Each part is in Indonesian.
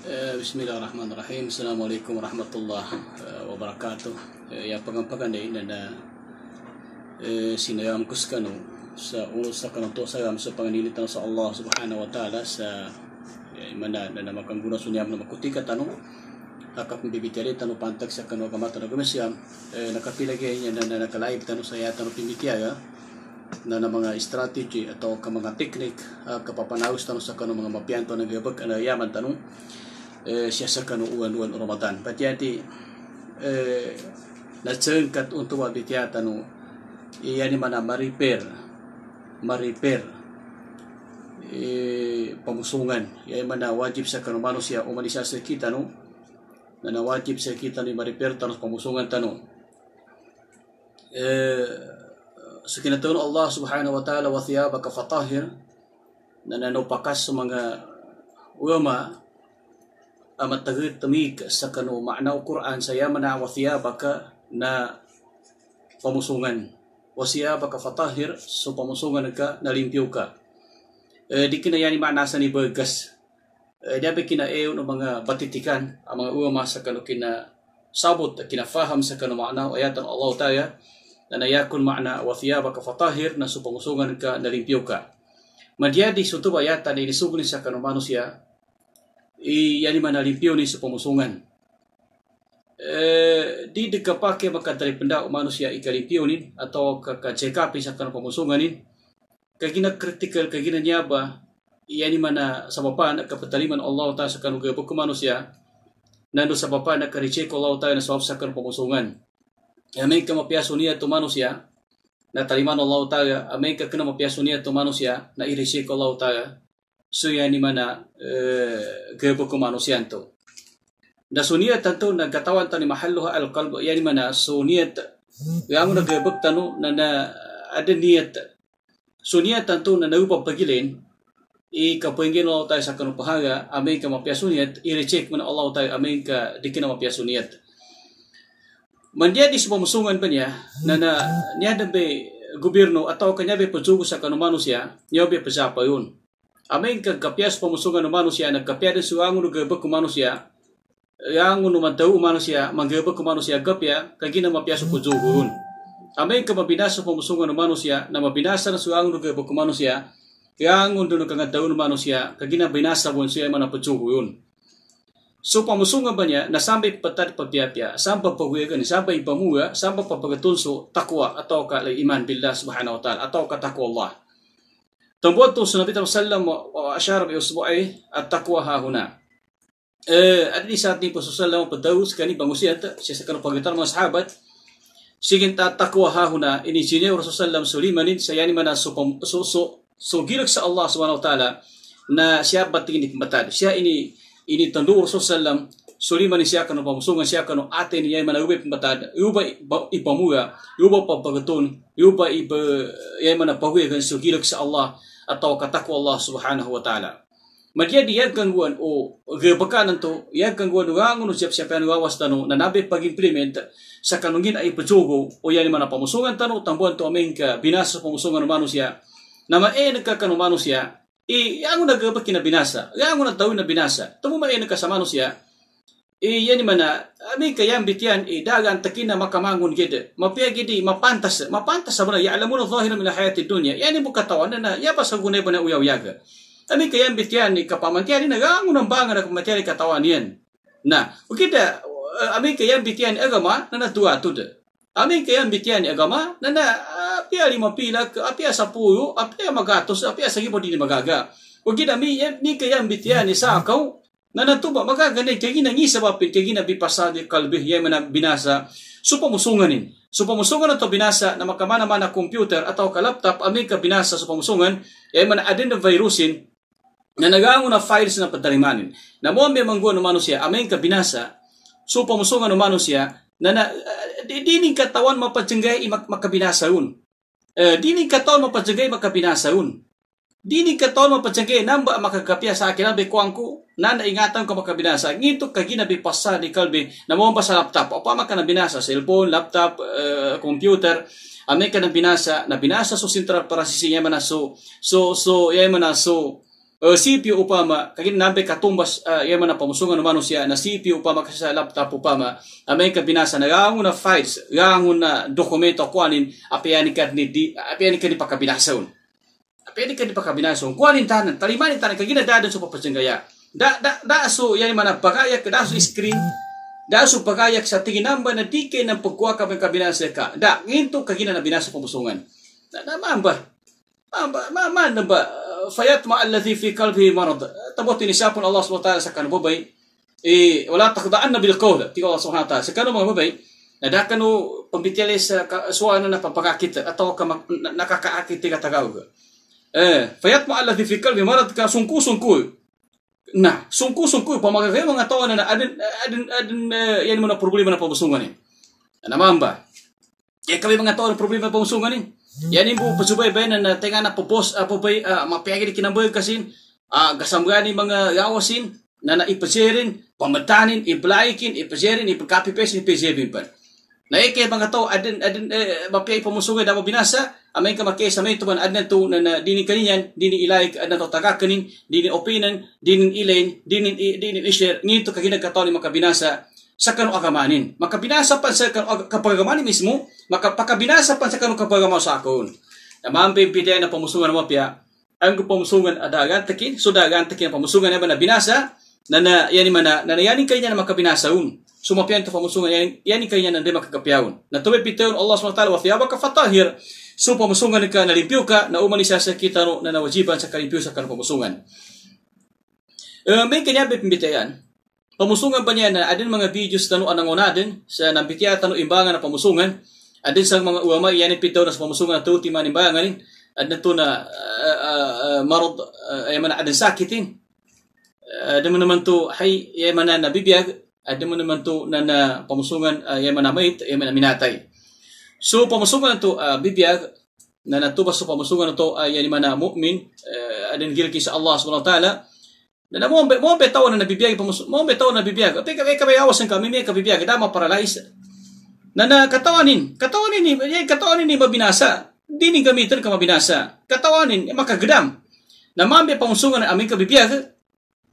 Eh, bismillahirrahmanirrahim Assalamualaikum warahmatullahi eh, wabarakatuh eh, Ya pengampakan ini na eh, sinayamkus sa ulos sa kanang to sa sa sa Allah subhanahu wa ta'ala sa ya, imana na na namakang guna sunyam na makutika tanong akap bibitari tanu pantag sa kanu kamata na gumisyam eh, niya na, na nakalaib tanu sa yatan o pimitiyaga na na mga strategy atau ka mga teknik tanong sa kanong mga mapianto na gabag na yaman tanong Eh, siasakanu uan uan Ramadan patiati eh, na cengkat untuk wabitiatanu iya ni mana mariper mariper eh, pamusungan ia mana wajib sakanu manusia umanisya kita nu na wajib kita ni mariper tanus pamusungan tanu sekinatun Allah subhanahu wa ta'ala wa thiyabaka fatahir na nanopakas anu mga ulama amatagid tamik sa kanu makna Quran saya mana wasiya baka na pamusungan wasiya baka fatahir so pamusungan ka limpyo ka e, di makna sa ni Bergas e, kina eo ng mga batitikan ang mga uwama sa kanu kina sabot kinafaham sa kanu ayat ng Allah ta'ya na nayakun wasiya baka fatahir na pamusungan ka limpyo ka. Madyadi sutub ayatan inisugni sa kanu manusia man manalipio ni sa pamusungan. Eh, di dekapake o manusia ika ni atau kakajekapi sa kanang pamusungan ni kagina kritikal kagina Iya man mana sa bapa na kapataliman Allah ta sa kanang gabok manusia nando sa bapa na karicek Allah ta na sawap sa kanang pamusungan. Amin ka mapiaso niya to manusia na taliman Allah ta amin ka kana mapiaso niya to manusia na irisik Allah taala ni mana uh, eh, gebo ko manusia to da tentu na gatawan tani mahalluha al ya ni mana suniyat yang na gebek tanu na, eh, ada niat sunia tentu na nau pagilin i pengin Allah tayo sa pahaga amin ka mapia suniyat i recek man Allah tayo amin ka dikina mapia suniyat menjadi sebuah musungan pun ya nana na gubernur be atau kenyabe be pajugo sa kanumanusia niya be yun amen ka kapias pamusungan manusia na kapiada suangu gebek manusia yang nu mantau manusia manggebek manusia gapya kagina mapiasu kuzuhurun amen ke mapinasa pamusungan manusia na mapinasa na suangu gebek manusia yang undu nu manusia kagina binasa pun sia mana pecuhun. So pamusungan ba niya na sampai patad pagpiyapya, sampai pagwiyagan, sampai ipamuga, sampai papagatunso, takwa atau ka iman billah subhanahu atau ka takwa Allah. تنبوت النبي صلى الله عليه وسلم وأشار بإصبعه التقوى ها هنا eh, at di saat ni Rasulullah pedawus kani bangusia sisa kana pagitar mga sahabat sigin tatakwa ha huna ini jinya Rasulullah sulimanin sayani mana so so so, so gilag sa Allah subhanahu wa taala na siya batingin nikmatan siya ini ini tandu Rasulullah suliman ni siya kanu pamusungan siya kanu atin niya manawip batad uba ipamuga uba pabagatun uba iba yay manapahuya kan sugilag sa Allah at katakwa Allah subhanahu wa ta'ala Madya di yag gangguan o gabakanan to, yag gangguan o gangun siap siyap siyap yan gawas tano na nabi pag-implement sa kanungin ay pajogo o yan man na pamusungan tanu, tambuan to aming ka binasa pamusungan umano siya, na mae nagkakanumano siya, i e, ang nagabakin na binasa, ang nagtawin na binasa, tamo mae nagkasamano siya, Eh, iya ni mana ami kayam bitian i eh, dagan takina mangun gede mapia gede mapantas mapantas sabana ya'lamuna zahir min hayati dunya ya buka tawana na ya pasal guna bana uya uyaga ami yang bitian ni ni na gangun banga na materi Nah, yan na ukita ami yang bitian agama nana tua tude ami yang bitian agama nana eh, apia lima pila apia sapuluh apia magatus apia sagi bodini magaga ukita mi ni yang bitian sa kau na natuba magagani kay ginangisa ba pit kay ginabipasadi kalbih yay man binasa so pamusunganin so pamusungan ato binasa na makamana man na computer ataw ka laptop amin ka binasa so pamusungan yay man adin na virusin na nagango na files na padalimanin na mo may manggo no manusia siya amin ka binasa so pamusungan no mano siya na, na uh, di katawan mapatsingay makabinasa yun uh, eh, dining katawan mapatsingay makabinasa yun Dini ka ton mapatsangke namba makakapya sa akin nabi kuangku na naingatan ko makabinasa. Ngito ka ginabi pasa ni kalbi na mo sa laptop o pa maka nabinasa cellphone, laptop, uh, computer. Amay ah, ka nabinasa, nabinasa so sintra para sisinya man so so so yay man so uh, eh, CPU upama kagin nabe katumbas uh, ah, yay man pamusungan umano siya na CPU upama kasi sa laptop upama amay ah, ka binasa na nagangon na files, gangon na dokumento kuanin apian ni di apian ni kadni pakabinasaon. Pwede ka di pa kabinasong, kuhanin tahanan, talimanin tahanan, kaginadadon sa papasang Da, da, da, so, yan man pakayak, da, so screen, da, so pakayak sa tinginamba na di kayo ng pagkuha ka may kabinasa ka. Da, ngayon to kagina na binasa pamusungan. Da, da, maan ba? Maan ba? Maan na ba? Fayat ma'alladhi fi kalbi marad. Tabot inisapon Allah SWT sa kanubabay, eh, wala takdaan na bilkaw, tiga Allah SWT. Sa kanubang babay, nadakano pambitiyalis sa eh, suwanan na papakakita, ataw ka nakakaakit tiga tagawag. eh fayatma alladhi fi marat ka sungku-sungku nah sungku-sungku pamaga ve mengatawa na adin adin adin eh, yang mana problema na pamusungan ni na mamba ya kami na problema pamusungan ni Yan ni bu pesubay ben na eh, tenga na popos apa eh, bay mapiagi kinambay kasin gasambgani ah, mga gawasin na naipasirin pamatanin iblaikin ipaserin ipakapipesin ipesebin pa Naike mga to adin adin eh, mapay pamusungay damo binasa amay ka makay sa may tuman adin tu na, na dini kaninyan dini ilay adin to tagakanin dini opinan dini ilain dini dini ishare ngito ka ginagkataw ni makabinasa sa kanong agamanin. Makabinasa pa sa kanong kapagamanin mismo, makapakabinasa pa sa kanong kapagamaw sa akon. Naman pimpitay na pamusugan mo pia, ang pamusugan adagan ah, takin, sudagan takin ang pamusungan na binasa, na na yan man na yanin kanya na makabinasa um sumapiyan to pamusungan yan, yan kanya nandi makagapyawon. Natubi pitayon Allah SWT wa thiyabaka fatahir so pamusungan ka nalimpiyo ka na umani siya sa kita no, na nawajiban sa kalimpyo sa pamusungan. Uh, eh, may kanya bipimitayan. Pamusungan ba niya na adin mga videos na no anangonadin sa nambitiya tanu imbangan na pamusungan adin sa mga uwama yan pitaw na sa pamusungan na tuti manimbanganin adin to na uh, eh, uh, eh, uh, marod uh, ay man adin sakitin. Uh, naman to hay ay man na nabibiyag at mo naman to na, na pamusungan uh, ah, yaman namait, yaman minatay. So pamusungan to uh, ah, bibiyag na natubas sa pamusungan to ay uh, yaman na mu'min uh, adin gilki sa Allah subhanahu wa ta'ala na na mo mo betaw na nabibiyag pamusungan mo betaw na nabibiyag apay kay kabayawas ang kami may kabibiyag dama paralyzed na nakatawanin katawanin ni eh, katawanin ni mabinasa dini gamitin ka mabinasa katawanin eh, makagdam na mambe pamusungan ang aming kabibiyag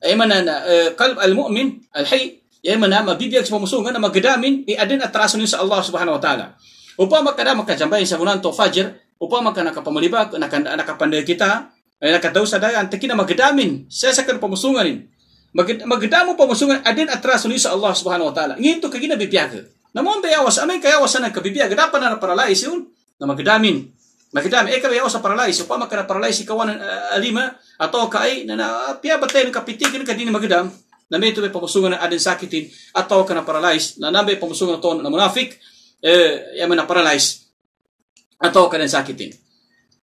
ay man na uh, kalb al-mu'min al-hayy Ya, mana mabibiag sa pamusungan na magadamin iadin at tarasan sa Allah subhanahu wa ta'ala. Upama kada makajambay sa unan to fajr, upama ka nakapamaliba, anak nakapanday kita, ay eh, nakadaw sa dayan, nama na magadamin sa sakar pamusunganin. Magad, magadamo pamusungan adin at Allah subhanahu wa ta'ala. Ngayon to kagina bibiag. Namun bayawas, ya amay kayawasan ya ng kabibiag, dapat na naparalais yun, na magadamin. Magdami, eh kabayaw sa paralysis. Upama ka para paralysis, kawan uh, alima, atau kai, na na, piyabat tayo ng kapitigin ka magedam na may be pamusungan adin sakitin atau na paralyzed na nabay pamusungan ton na munafik eh yaman nah, ah, na paralyzed atau na sakitin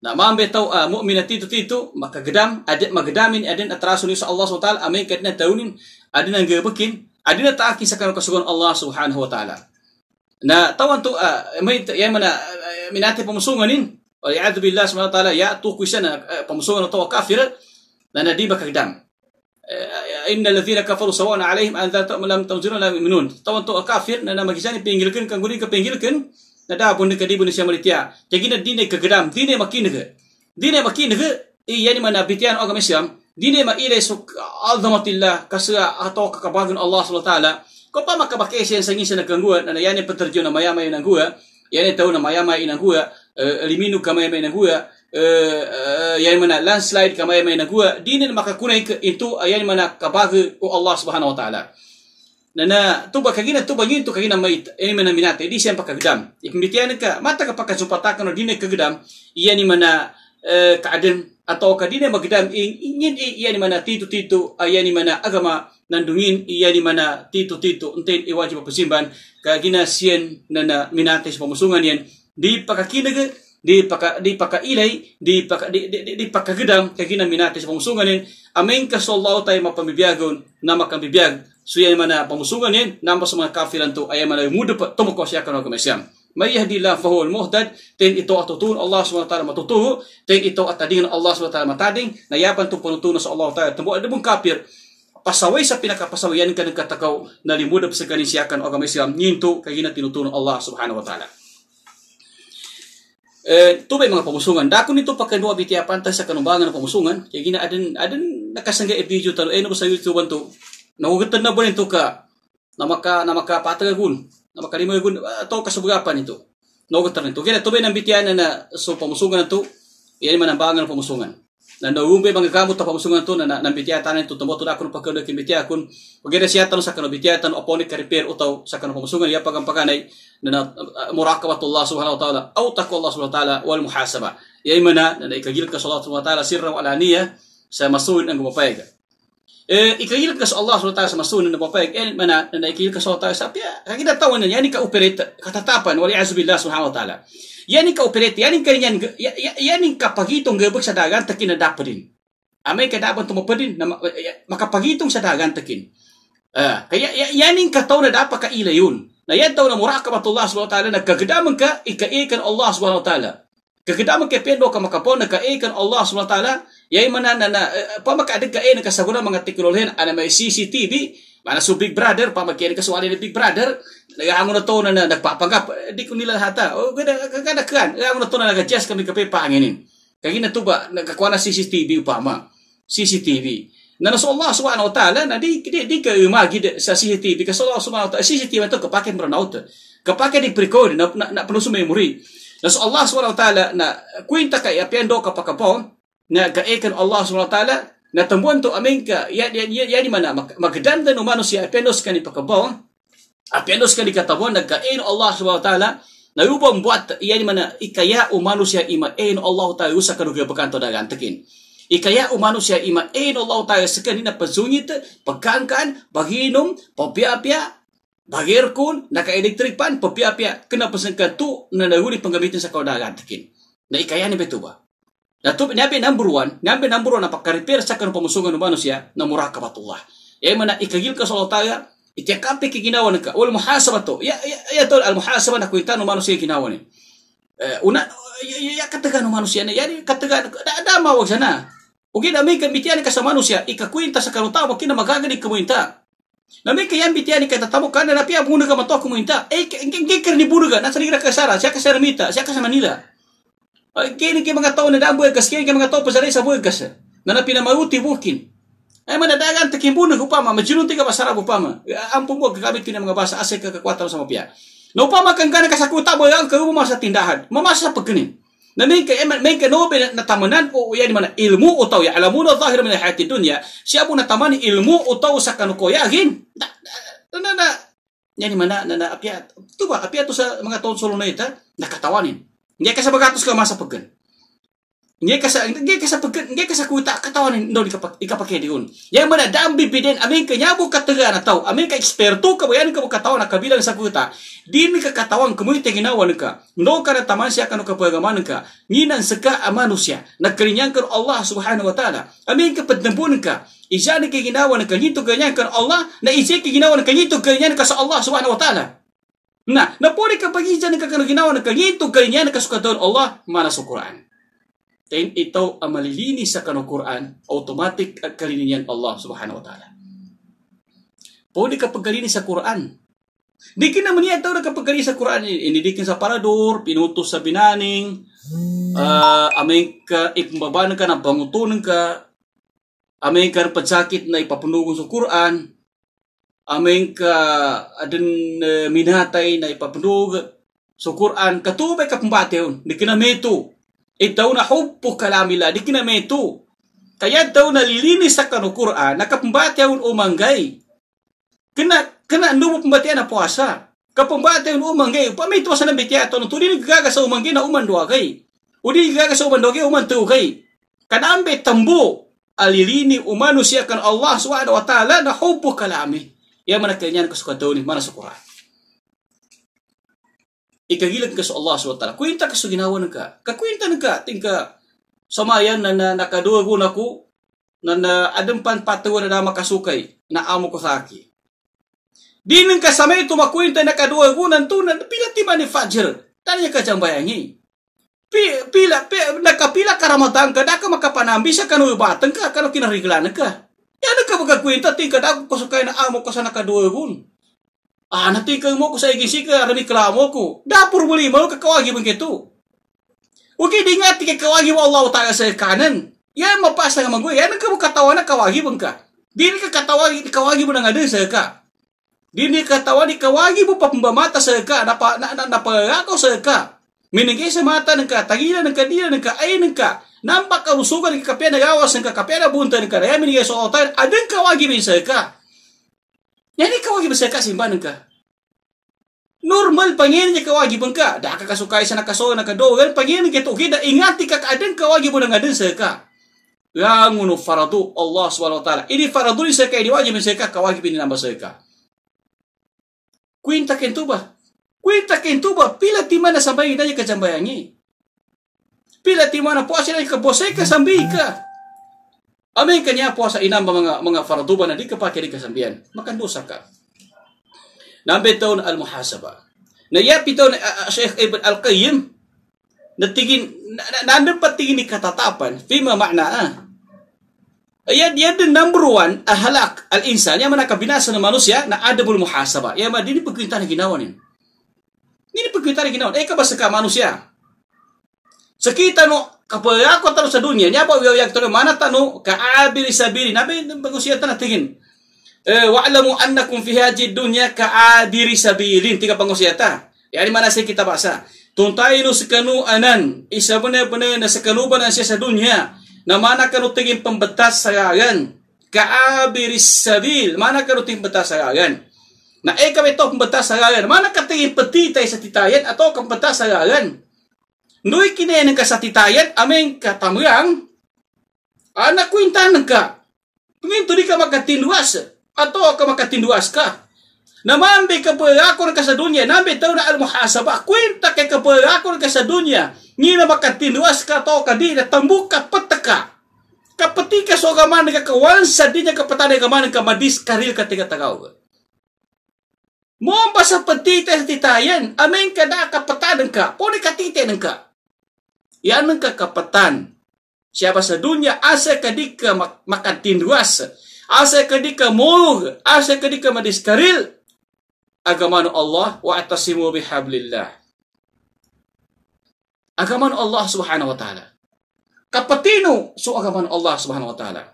na maambay tao, uh, na tito tito makagadam, adin magedamin adin atraso niyo sa Allah swt amin kahit na taunin adin ang gabukin, adin na taakin sa kasugon Allah subhanahu wa ta'ala na tawan to uh, may yaman na uh, minati pamusunganin والعياذ بالله سبحانه وتعالى يا توكو سنه بمسونه تو kafir لان دي بكدام innal ladzina kafaru sawan alaihim an dzata lam tanzirun lam yu'minun tawan to kafir na nama kisani pinggilkeun kang guni ke pinggilkeun na da bunde ke di bunde syamalitia jadi na dine ke gedam dine makin ke dine makin ke eh, i yani mana bitian agama Islam dine ma ile suk azamatillah kasra atau kekabagan Allah Subhanahu wa taala ko pa makabake sen sangin sen gangguan na yani peterjun na mayama ina gua yani tahu na mayama ina gua eh, eliminu kama ina gua Uh, uh, mana landslide kama yani mana kuwa dinin maka ke itu eh, yani mana kabagi o oh Allah subhanahu wa ta'ala nana tuba kagina tuba gintu kagina mait ini mana minate di siapa kagdam ikmitian ka mata kapaka supatakan ke gedam yang mana uh, kaden atau kadine magdam ingin yang mana titu titu yani mana agama nandungin yani mana titu titu enten iwajib pesimban kagina sien nana minate pamusungan yang di pakakina di paka di paka pakailay di paka di, di, di, di pakagedam kay minatis pangsunganin amen ka sallallahu tay mapamibyagon na makambibiyag so yan man na pamusunganin namba sa mga kafiran to ay man ay mudo pa tumuko siya kanu kamasyam may yahdi la fa muhtad ten ito at Allah subhanahu wa ta'ala matutuho ten ito atading tading Allah subhanahu wa ta'ala matading nayapan tong panutunan sa Allah ta'ala tumbo adabong kafir pasaway sa pinakapasawayan ka ng katakaw na limudap sa kanin siyakan o kamasyam ninto kay gina tinutunan Allah subhanahu wa ta'ala eh tubay mga pamusungan dako nito pagkanuwa biti apantay sa kanumbangan ng pamusungan Kaya gina aden aden nakasangga e video talo eno sa YouTube ito. nagugutan na ba nito ka na namaka na makapatagagun na makalimagun ato kasubugapan nito nagugutan nito gina tubay nang bitiana na so pamusungan ito. iyan man ang bangan ng pamusungan nanda umbe bangga kamu tapa musungan tu nana nanda bitia tanen tu tempat tu akun pakai dekin bitia akun bageda siatan sakana bitia tan oponi karipir utau sakana pamusungan ya pakan pakanai nanda muraqabatullah subhanahu wa taala au taqwallah subhanahu wa wal muhasaba ya imana nana ikagil ka solat subhanahu wa taala sirra wa alaniya sa suin ang gumapaiga Eh, ikayil ka sa Allah SWT sa masunan na papayag elma na na ikayil ka sa Allah sa pia. Kakita tawan na yan ka operate katatapan wali azubillah subhanahu wa ta'ala. Yan ka operate yan ka yan yan ka pagitong gabag sa dagan takin na dapadin. Amay ka dapat tumapadin na makapagitong sa dagan takin. Uh, kaya yan ka taw na dapat kaila yun. Na yan taw na muraakabatullah subhanahu wa ta'ala nagkagadaman ka ikaikan Allah subhanahu wa ta'ala. kakidama ke pendo kama kapona ka e kan Allah subhanahu wa ta'ala yai mana na na eh, pama ka adega e kasaguna saguna mga tikrolhen ana may CCTV mana su Big Brother pama ka ka suwali Big Brother nagaangon na to na nagpapanggap eh, di ko nila hata o oh, kada kada kan nagaangon na to na nagajust kami kape paanginin kagina to ba nagkakuha na CCTV upama CCTV na nasu Allah swt, wa ta'ala na di di, di ka umagi sa CCTV kasi Allah CCTV wa ta'ala CCTV to kapake meranaut kapake di record na, na, na penuh memori Nas Allah SWT na kuinta ka iapiando ya, ka pakapo na gaikan Allah SWT na tambuan tu amin ka ya ya ya, ya di mana magdanda no manusia apiandos ka ni pakapo apiandos ah, ka ni katabon na gaikan Allah SWT na yubang buat ya di mana ikaya o manusia ima ain Allah Ta'ala usa ka nuga bakanto dagan tekin Ikaya o manusia ima ain Allah Ta'ala sekanina pazungit pagkangkan baginum pia Bagir kun naka elektrik pan pepia-pia kena pesengka tu nanaguri penggamitin sekolah gantikin. Na ikaya ni betuba. Na tu ni abe number one, ni abe number one apa karipir pemusungan manusia na kabatullah. Ya mana ikagil ka sa taga itiyakapi kikinawan ka wal tu, Ya ya ya tol al muhasabah na kuitan manusia ni. Eh una ya, ya, ya katakan manusia ni yani katakan ada mawag sana. Ugi na may kamitian ka sa manusia ikakuinta sa karutaw makina magagani kamuinta. Nami ke yambi tiani kata tamu kana na abu bunda kama toku minta. Eh ngengker ni buruga na sari raka sara siaka sara mita siaka sama nila. Eh, ni ke mga tao oh, na dambu ekas kini ke mga tao pasare sa buwe ekas. Na na pina bukin. Eh, mana dagang tekin bunda kupama majunun tiga basara upama eh, Ampun buat kami tina mga basa asek kekuatan sama pia. Na upama kasaku tak boyang ke rumah sa tindahan. Mamasa pekeni. Na may ka may ka nobe na tamanan o uyan man ilmu utaw ya alamuna zahir min hayati dunya. Siya mo nataman ilmu utaw sa kanukoyagin. Na na na yani mana na na apya. Tuba apiat to sa mga taon solo na ita nakatawanin. Nya ka sa bagatos ka masapagan nggak kasa nggak kasa peket nggih kasa kuita katawan ndon ika pakai diun. Yang mana dambi biden amin ke nyabu kategan atau amin ke expertu ke bayan ke katawan ka bilang sa kuita. Dimi ka katawan kemui tenginawan ka. Ndo kana taman sia kanu ka pagaman ka. Nginan seka manusia. Nakrinyang ke Allah Subhanahu wa taala. Amin ke pedembun ka. Ijani ke ginawan ka nyitu ganyan ka Allah na ije ke ginawan ka nyitu ganyan ka Allah Subhanahu wa taala. Nah, napuri ka pagijan ka kanu ginawan ka nyitu ganyan ka Allah mana sukuran. Kain ito ang malilinis sa kanukuran, automatic at kaliniyan Allah subhanahu wa ta'ala. Pwede ka pagkalinis sa Quran. Di naman niya ito nakapagkalinis sa Quran. Inidikin sa parador, pinutos sa binaning, uh, aming ka, ikmababanan ka, nabangutunan ka, aming ka pagsakit na ipapunugon sa Quran, aming ka adin uh, eh, minatay na ipapunugon sa Quran, katubay ka pambate yun. Di kinamito, Itawna hubbu kalamillah. Di kinamitu. Kaya daw nalilinis sa kanu Quran. Nakapambatyaw umanggay. Kena, kena numo pambatian na puasa. Kapambatyaw umanggay. Pamito sa nabitiyato. Nung tunin gagaga sa umanggay na umanduagay. Udi gagaga sa umanduagay umantugay. Kanambe tambo. Alilini kan Allah subhanahu wa ta'ala na hubbu kalami. Ia ya mana kenyang kesuka tahu ni mana sekolah. Ika ka sa Allah SWT. Kuwinta ka sa ginawa ka. Kakwinta na ka. Tingka samayan na, na nakaduwago na ko na, na adampan patawa na dama kasukay na amo ko saki. Di nang kasamay tumakwinta na na to nantunan, pila ti manufacture. Tanya ka dyan bayangi. Pila, pila, pila, nakapila karamatang ka, da ka makapanambi sa kanubatang ka, kano kinariglanan ya, ka. Yan ang kabagakwinta, tingka da ako kasukay na amo ko sa nakaduwagon. Ah nanti kau mau ku saya gisi ke arah kelamu ku dapur beli mau ke kawagi begitu oke diingat ke kawagi Allah taala saya kanan ya mau pas sama gue ya nak katawana kawagi bengka dia ke katawagi, di kawagi benang ada saya ka dia ini katawa di kawagi bu pembamata saya ka napa napa napa aku saya ka minigay sa mata nengka tagila nengka dia nengka ay nengka nampak karusukan ke kapena gawas nengka ada bunta nengka ya minigay soal otan ada kawagi bisa kak. Yani kawagi ba ka simbanan ka? Normal pangyan niya kawagi bengka. Dah Da ka kasukay sa nakaso na kadogan pangyan niya gitu da ingati ka kaadang kawagi mo nang adan sa ka. Yang unu faradu Allah SWT. Ini faradu ni sa ini wajib sa kau kawagi pinamba sa ka. Kwinta tuba ba? tuba kento ba? Pila ti man na sambayin na niya Pila ti man na po asya na ka. Amin kanya po sa inang mga mga farduba na di ka pa kinikasambihan. Makandusa ka. Number na al-muhasaba. Nayap ito na uh, Sheikh Ibn Al-Qayyim na tingin, na, na, pa tingin ni katatapan, fima ma'na ah. Ayan, yan din number one, ahalak, al-insan, yan man nakabinasa ng manusia na adabul muhasaba. Yan man, dini pagkwinta na ginawa nin. Dini pagkwinta na ginawa. Eh, kabasa ka manusia. Sa kita no, kapaya ko taro sa dunya nya ba wiyak mana tanu ka abiri sabiri nabi magusiya tana tingin eh wa'lamu annakum fi hadhihi dunya ka abiri sabilin tiga pangusiya ta yani mana sih kita bahasa tuntainu sekanu anan isa benar-benar na sekanuban ang siya sa dunya na mana kanu tingin pembetas sayangan ka abiri sabil mana kanu tingin pembetas sayangan na ikaw eh, ito pembetas sayangan mana katingin petitay sa titayan atau pembetas sayangan Noi kine sati kasatitayat ameng katamuyang anak kuinta nangka. Tungin turi ka makatinduas atau ka makatinduas ka. Namambi ka perakon ka sa dunya, nambi tau na al-muhasabah, kwenta ka perakon ka sa dunya, ni na makatinduas ka to ka di na tambuk ka pataka. Kapatika so ka man nagkakawan sa di niya ka man karil ka tigatagaw. Mo ba sa patita tayen amen ka na ka, puni katite ka yang kapatan. Siapa sedunia asa kedika makan makan tinduas. Asa kedika murug. Asa kedika madiskaril. Agama Allah wa atasimu bihablillah. Agamanu Allah subhanahu wa ta'ala. Kapatino. So Allah subhanahu wa ta'ala.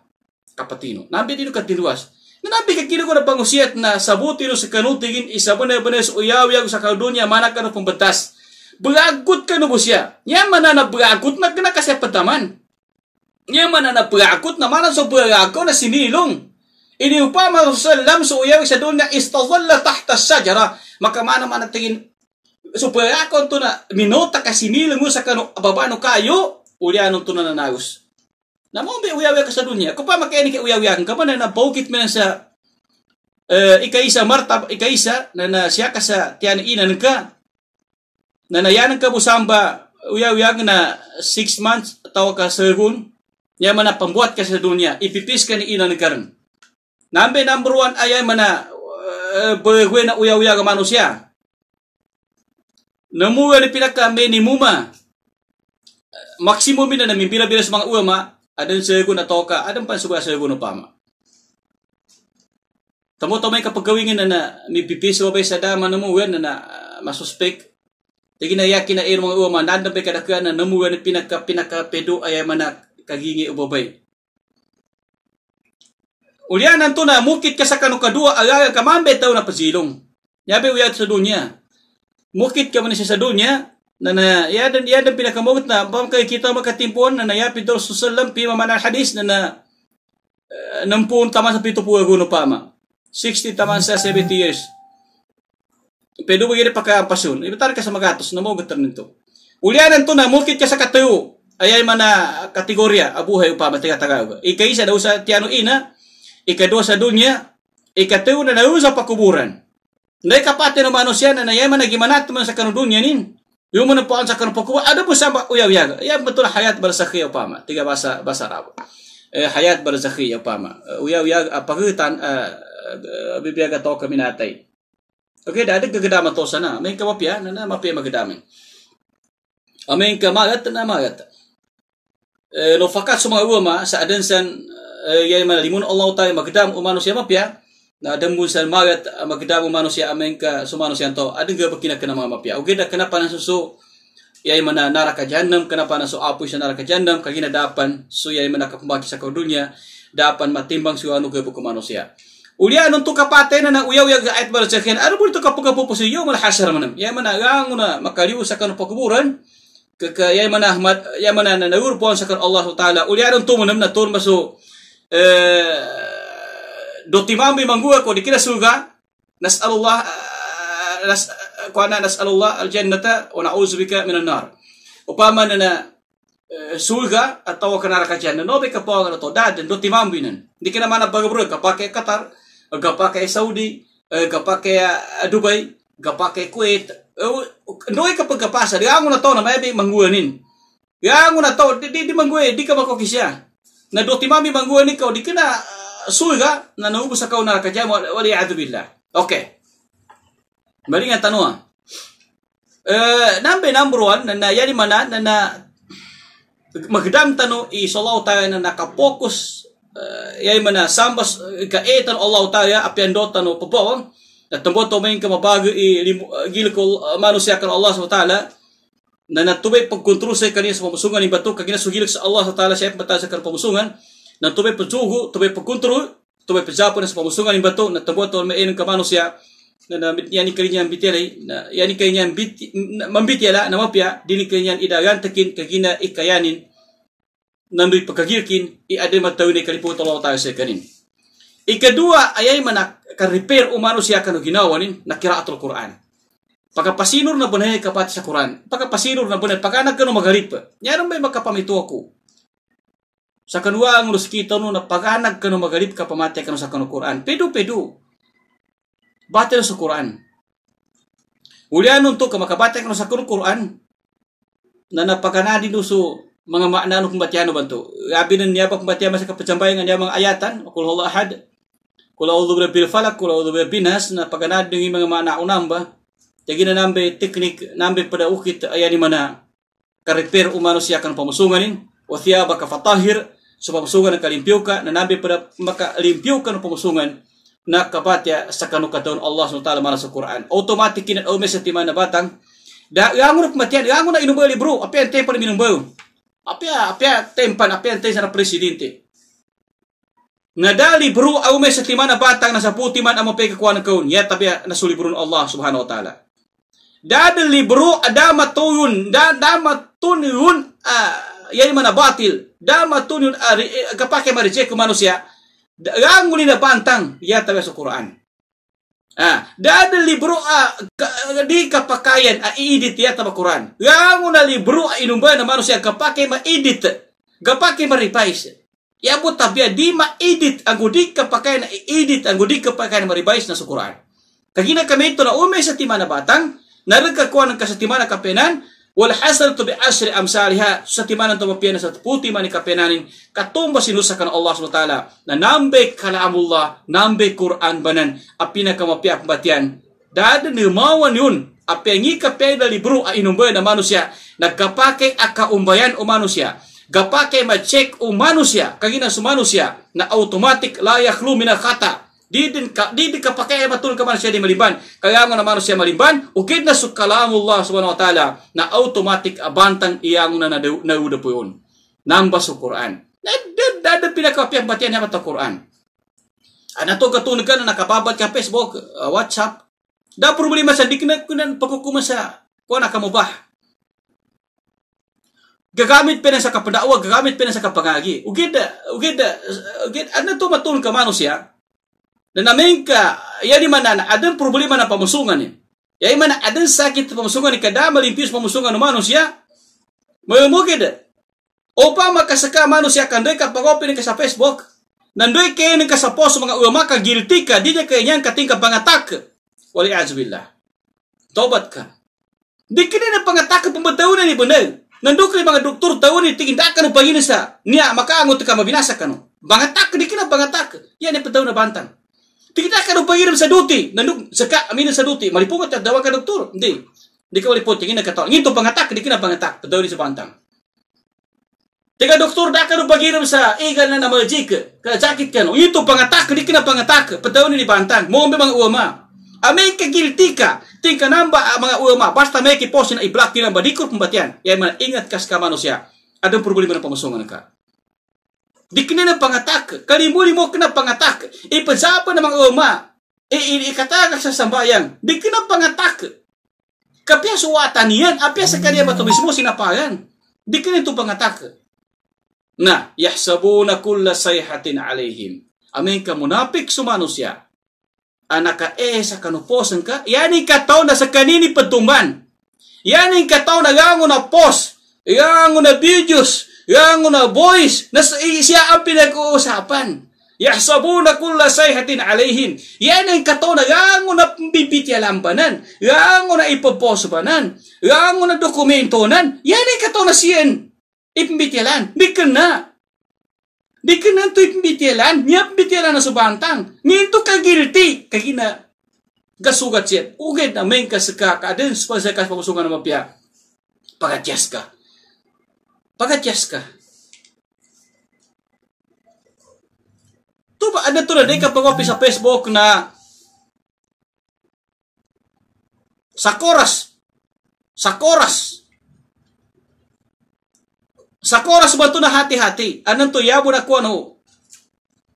Kapatino. Nabi dino katinduas. Nabi kakini ko na pangusiyat na sabuti no sa kanutigin isa bener-bener sa uyaw sa dunia mana ka pembetas. beragut ka nubo siya. Niya mana na beragut na kena kasepetaman. Niya mana na beragut na mana so beragaw na sinilong. Iniupama Rasulullah so uyawig sa doon na istazalla tahta sajara. Maka mana man tingin so beragaw to na minota ka sinilong sa kanu ababano kayo ulianon to na nanagos. Namo may uyawig ka sa dunya. Kung pa makainig ka uyawig ka pa na nabukit man sa uh, ikaisa Marta, ikaisa na, na siya ka sa tiyan inan ka nana nayanan ka busamba uya uya na 6 months ataukah ka serun ya mana pembuat ka sa dunia ipipis ka ni ina negara nambe number one ayay mana uh, na uya eh, uya ka manusia nemu ni pinaka minimuma maksimum ina na mimpi bila sa mga ma adan serun na toka adan pansuba na upama Tamo tamay kapagawingin na na mipipiso ba sa dama na mo na na masuspek Tigina yakin na irmong uma nandang pe kadakuan kana namuwa ni pinaka pinaka pedo ay mana kagingi ubabay. Ulianan to na mukit ka sa kanukadua agaga kamambe daw na pasilong. Yabe uyat sa dunya. Mukit ka man siya sa dunya na na yadan yadan pinakamugot na bam kay kita makatimpuan na nayapi daw susalam pi mamana hadis na na uh, eh, nampun tama sa pito puwa guno pa ma. 60 tama sa 70 years. Pedubagiri pagkaampasyon. Ibatar ka sa magatos, namugat nito. Ulianan to na, mulkit ka sa katuyo. Ayay man na kategorya, abuhay upama, taga-tagawa. Ikaisa daw sa tiyano ina, ikadwa sa dunya, ikatayo na daw sa pakuburan. Nay kapatid ng manusya na nayaman na gimana man sa kanu dunya nin. Yung mo napuan sa kanupakuwa, ano po sa uyaw uyaw Ayaw betul hayat barzakhi upama. Tiga basa, basa rabo. Eh, hayat barzakhi upama. Uyaw-yaga, ah, pagitan, uh, ah, ah, bibiyaga to kami natay. Okay, dah ada tu sana. Amin ke mapia, ya? nana mapia ya magedama. Amin ke marat, ya? nana marat. Eh, lo fakat semua uama saaden sen eh, ya mana limun Allah taala magedam manusia mapia. Na dembu maget marat magedam manusia amin ke semua manusia to. Ada ge bekina kena mapia. Okay, kenapa kena panas susu yai mana naraka jandam, kenapa nasu apu isa naraka jandam, kagina dapan su yai mana kapumbaki sakau dunia dapan matimbang suanu ke buku manusia Ulia nuntu kapatena na uyaw yaga ayat balasakin. Ano po ito kapukapupo sa iyo malahasar manam. Yay managang na makaliw sa kanong ke Kaka ya mana ahmad ya mana na nagurpuan puan sakan Allah Taala. Ulia nuntu manam na tur masu eh, dotimam bi manggua ko dikira surga. allah eh, nas ko nas allah al-jannata wa bika minan nar. Upama na eh, surga atau ke neraka jahannam. Nobe kapong na to doti dotimam nan Dikira mana bagabro pake katar gak pakai Saudi eh, gak pakai eh, Dubai gak pakai Kuwait eh, ndoi ka pagkapasa di ang na to na may mangguanin di ang na to di di, di mangguwe di ka na do timami mangguanin kau. di kena suy ka na naubos ka na mo wali adu Oke, okay bali nga tanong eh nambe number one na yari mana na na magdam i solo tayo na nakapokus Eh, yay mana sambas eh, ka etan Allah taala apian dota no popawang natumbo to main kamabago i eh, gil manusia kan Allah subhanahu taala na natubay pagkontrol sa kaniya sa pamusungan ni bato kagina sugil sa Allah subhanahu taala siya sa kan pamusungan natubay pagsugo tubay pagkontrol tubay pagjapo sa pamusungan ni bato natumbo to main ka manusia na yani kaniya bitere na yani kaniya bit mambitiala na mapya dini kaniya idagan takin kagina ikayanin nandoy pagkagirkin i ade matawi ni Allah tayo sa kanin. Ikadua ayay manak ka-repair umano siya kanu ginawanin na kiraatul Quran. Pagkapasinur na bunay kapat sa Quran, Pagkapasinur na bunay, pagka kanu magarip, nyaran may makapamito ako. Sa kanwa ang ruskita no na pagkanag kanu magarip ka pamatay ka sa kanu Quran, pedo-pedo. Bate sa Quran. Ulian untuk to ka sa kanu Quran na napakanadi no so mengemaknaan pembacaan bantu. Abinan dia apa kematian masa kepencapaian dia mga ayatan qul huwallahu ahad. Qul a'udzu ulubra bilfalak, qul a'udzu ulubra binas, na pagana dengan mengemakna unamba. Jadi na nambay teknik nambay pada ukit ayani mana karipir manusia akan pamusunganin, o siya baka fatahir supaya pamusungan ng limpiuka na nambay pada maka limpiukan pamusungan na kapatya sa kataun Allah SWT malas Quran. Otomatik kinat sa timan na batang. Da yangun kematian, yangun na inumbaw libro, apa yang tepa bau? apa ya? tempan, apa yang na presidente. ngadali dali bru au mes sa batang nasa puti man amo peka kuan kaun. Ya tapi nasulibrun Allah subhanahu wa ta'ala. Dada libru adama tuyun, dama tunyun, ya di mana batil, dama tunyun uh, e, kapake ke manusia. Ganguli na pantang ya tapi sa Quran. Ah, da ada libro a ah, di kapakayan a ah, edit ya ta Quran. Yang una libro a ah, inumba na manusia kapake ma edit. Kapake ma revise. Ya bu tabia di ma edit ang gudi kapakayan a edit ang gudi kapakayan ma revise na sa Quran. Kagina kami ito na umay sa timana batang, naragkakuan ng kasatimana kapenan, wal hasanatu bi asyri amsalha satimana to mapiyana puti mani kapenanin katumba sinusakan Allah subhanahu taala na nambe kalamullah nambe Quran banan apina kamapiak batian dad ne mawan yun apengi kapay dali bru a inumbe na manusia nagkapake aka umbayan o manusia gapake ma check o manusia kagina sumanusia, manusia na automatic layak lumina kata din ka didi ka pakai batul ka manusia di maliban kaya nga manusia maliban ukit na sukalam Allah subhanahu wa taala na automatic abantang iyang na nauda po yun namba su Quran na dada pinakapiang batian niya Quran ana to katunog ka na kapabat ka Facebook eh, WhatsApp da problem sa dikna kunan pagkukuman sa na kamubah gagamit pa na sa kapadawa, gagamit pa sa kapangagi. ukit ugid, ukit ano to matulong ka manusia? Dan ya, ya di mana ada problem na pamusungan ya mana ada sakit pamusungan kada melimpis pemusungan manusia mau de opa maka seka manusia akan dekat pengopi ni kasa Facebook nan doi ke ni kasa pos mga ulama gil tika ka di ke katingka pangatak wali azbillah tobatkan ka di kini na pangatak pembetahunan ni bener nan dukli doktor tahu ni tindakan pagini sa niya maka angot ka mabinasa kanu bangatak di kini bangatak ya ni petahu na bantang kita akan pagirem sa seduti, Nanduk seka amin sa duti. Malipungat at dawa ka doktor. Hindi. Hindi ka walipot. Tingin na katawa. Ngito pangatak. Hindi ka na pangatak. Padaw sa pantang. Tiga doktor da ka pagirem sa igal eh, na namalajik. Ka sakit ka no. Oh, Ngito pangatak. Hindi ka na pangatak. Padaw ni pantang. Mau mga uama. ame ka guilty ka. Tingka namba mga uama. Basta may kiposin na i-block nila badikot pembatian. Yan man ingat kas ka manusia. Ada problema na pamasungan ka. Di kini na pangatak. Kanimuli mo kina pangatak. Ipasapa ng mga uma. E Iikatagak sa sambayang. Di kina pangatak. Kapya suwatan niyan. Apya sa kanya ba ito mismo sinapagan. Di kini ito pangatak. Na, yahsabuna kulla sayhatin alayhim. Amin ka munapik sumano siya. Anak ka eh sa kanuposan ka. Yan yung kataw na sa kanini patumban. Yan yung kataw na gango na post. Gango na videos Yang na boys, na siya ang pinag-uusapan. Yahsabuna kulla sayhatin alayhin. Yan ang katona. Yan ang napipityalampanan. Yan ang ipoposbanan. Yan ang dokumentonan. Yan ang katona siyan. Ipmityalan. Bikin na. Bikin na ito ipmityalan. Niya ipmityalan na subantang. Nginto ka guilty. Kagina. Gasugat siya. Ugid na main kasaka. Adin sa pagsakas pakusungan na mapya. Pagatyas ka. Pagachashka. Tu ba ada tu ada ka pangopi sa Facebook na Sakoras. Sakoras. Sakoras ba to na hati-hati? tuh ya yabu na kuano.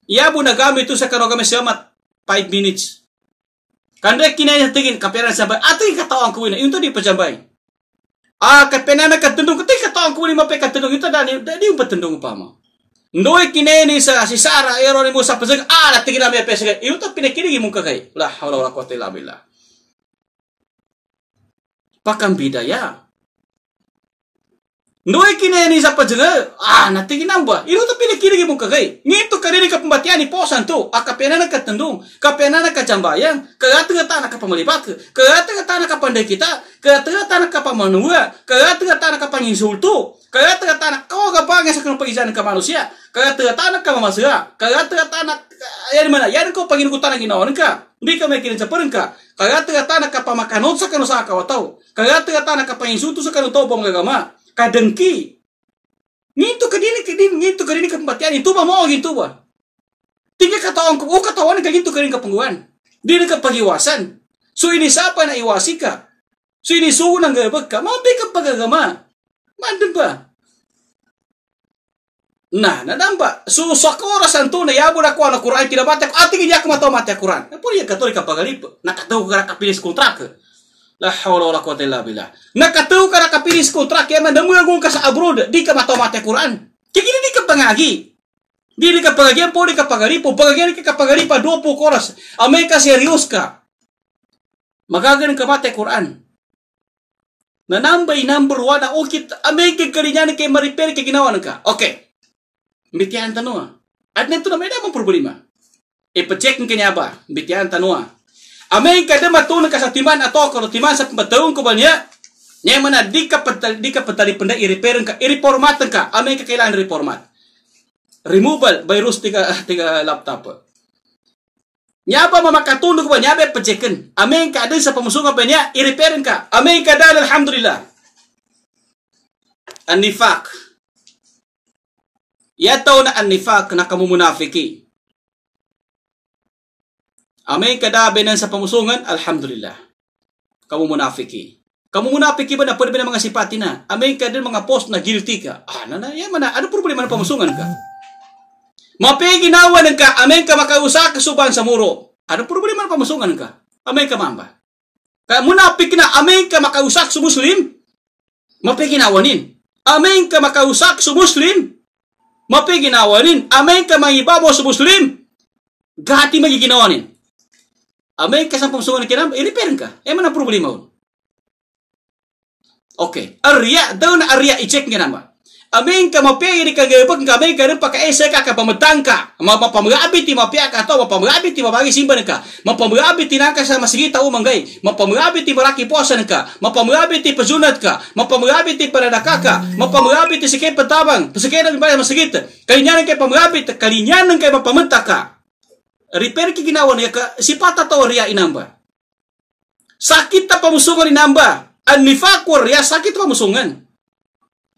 Yabu na tuh tu sa karogami siyamat 5 minutes. Kandre kinaya tingin kaperan sampai, Ato ah, yung katawang kuwin itu Yung di pa a ah, ka penana ka tendung ketika tong kuli mape ka tendung itu dani dani umpat tendung upama ndoi ni sa si sara ero ni musa pesek a ah, la tigira me pesek itu tapi ne kiri muka kai la hawla wala quwata illa billah pakam bidaya Noe kine ni sa jele, ah ang ba, ino to pile kiri gimong kagay. Ngito kariri ka ni posan to, kapena na katendong, kapena na kajambayang, kagateng tanah ka pamalipak, kagateng tanah ka pandai kita, kagateng tanah ka pamanua, kagateng tanah ka panginsulto, kagateng tanah kau kawa kapang sa kanang pagijan ka manusia, kagateng tanah ka mamasua, kagateng tanah yan mana, yan ko pagin ko tanah ginawa ka. Hindi ka may kininsaparin ka, kagateng tanah ka kapamakanot sa kanusaka wataw, kagateng tanah ka panginsulto sa kanutaw pamagagama kadengki ke ke dini ngintu ke dini ke tempat yang itu mah mau gitu wah. tinggal kata orang, oh kata orang wanita gitu kadini kepengguan dini ke pengiwasan so ini siapa nak iwasika so ini suhu nang mau mampi ke pagagama mandem bah Nah, nadamba. So, sakura santuna ya budak kuana kurang tidak mati? Ati gini aku matau ah, mati Quran. Apa dia katolik apa galip? Nak tahu gara kapilis kontrak. La hawla wala quwwata illa billah. Nakatu kana ko skutra ya mandamu ka sa abrod di ka matomate mate Quran. Kikini di ka pangagi. Di di ka pangagi po di ka pangari po pangagi ka pa do po Amay Amerika seriuska, ka. Magagan ka mate Quran. Na number number one na ukit oh, Amerika karinyan ke mariper ke ginawan ka. Okay. Mitian tanua. At neto na may damang problema. Ipacheck e, kanya ba? Mitian tanua. Amin kada matun ka satiman ato ka timan sa pembataon ko banya. Nya mana di ka patali, di ka patali penda i-repair ka i-reformat ka. Amin ka kailan reformat. Removal virus tiga tiga laptop. Nya ka mamakatun ko banya be pejeken. Amin ka ada sa pamusungan banya i-repair ka. Amin ka dal alhamdulillah. an Ya tau na an-nifaq na munafiki. Amay kadabinan sa pamusungan, alhamdulillah. Kamu munafiki. Kamu munafiki ba na pwede ba na mga sipati na? Amay ka din mga post na guilty ka. Ah, na na, yan man Ano problema na pamusungan ka? Mapiginawan ka, amay ka makausak ka subang sa muro. Ano problema na pamusungan ka? Amay ka mamba. Kaya munafik na, amay ka makausak sa muslim. Mapiginawanin. Amay ka makausak sa muslim. Mapiginawanin. Amay ka mangibabo sa muslim. Gati magiginawanin. Amai kesampam suwan kira ini perenka. E mana problema on. Oke. area, daun area, ijek ngena ma. Amei ka pei iri ka gebek ka amai ka repa ka ese ka ka pametangka. Ma mau pamgabi ti mape ka to ma pamgabi ti simpan simban ka. Ma abi ti nangka sama tahu u manggai. Ma abi ti meraki posan ka. Ma abi ti pezunat ka. Ma abi ti paradaka mau Ma abi ti sekian petabang. Pesikera mi baya masigita. Kalinyanan kay pamgabi kalinyanan kay mapamenta ka repair ki ginawan ya ka sipata to ria inamba sakit ta pamusungan inamba an nifakur ya sakit pamusungan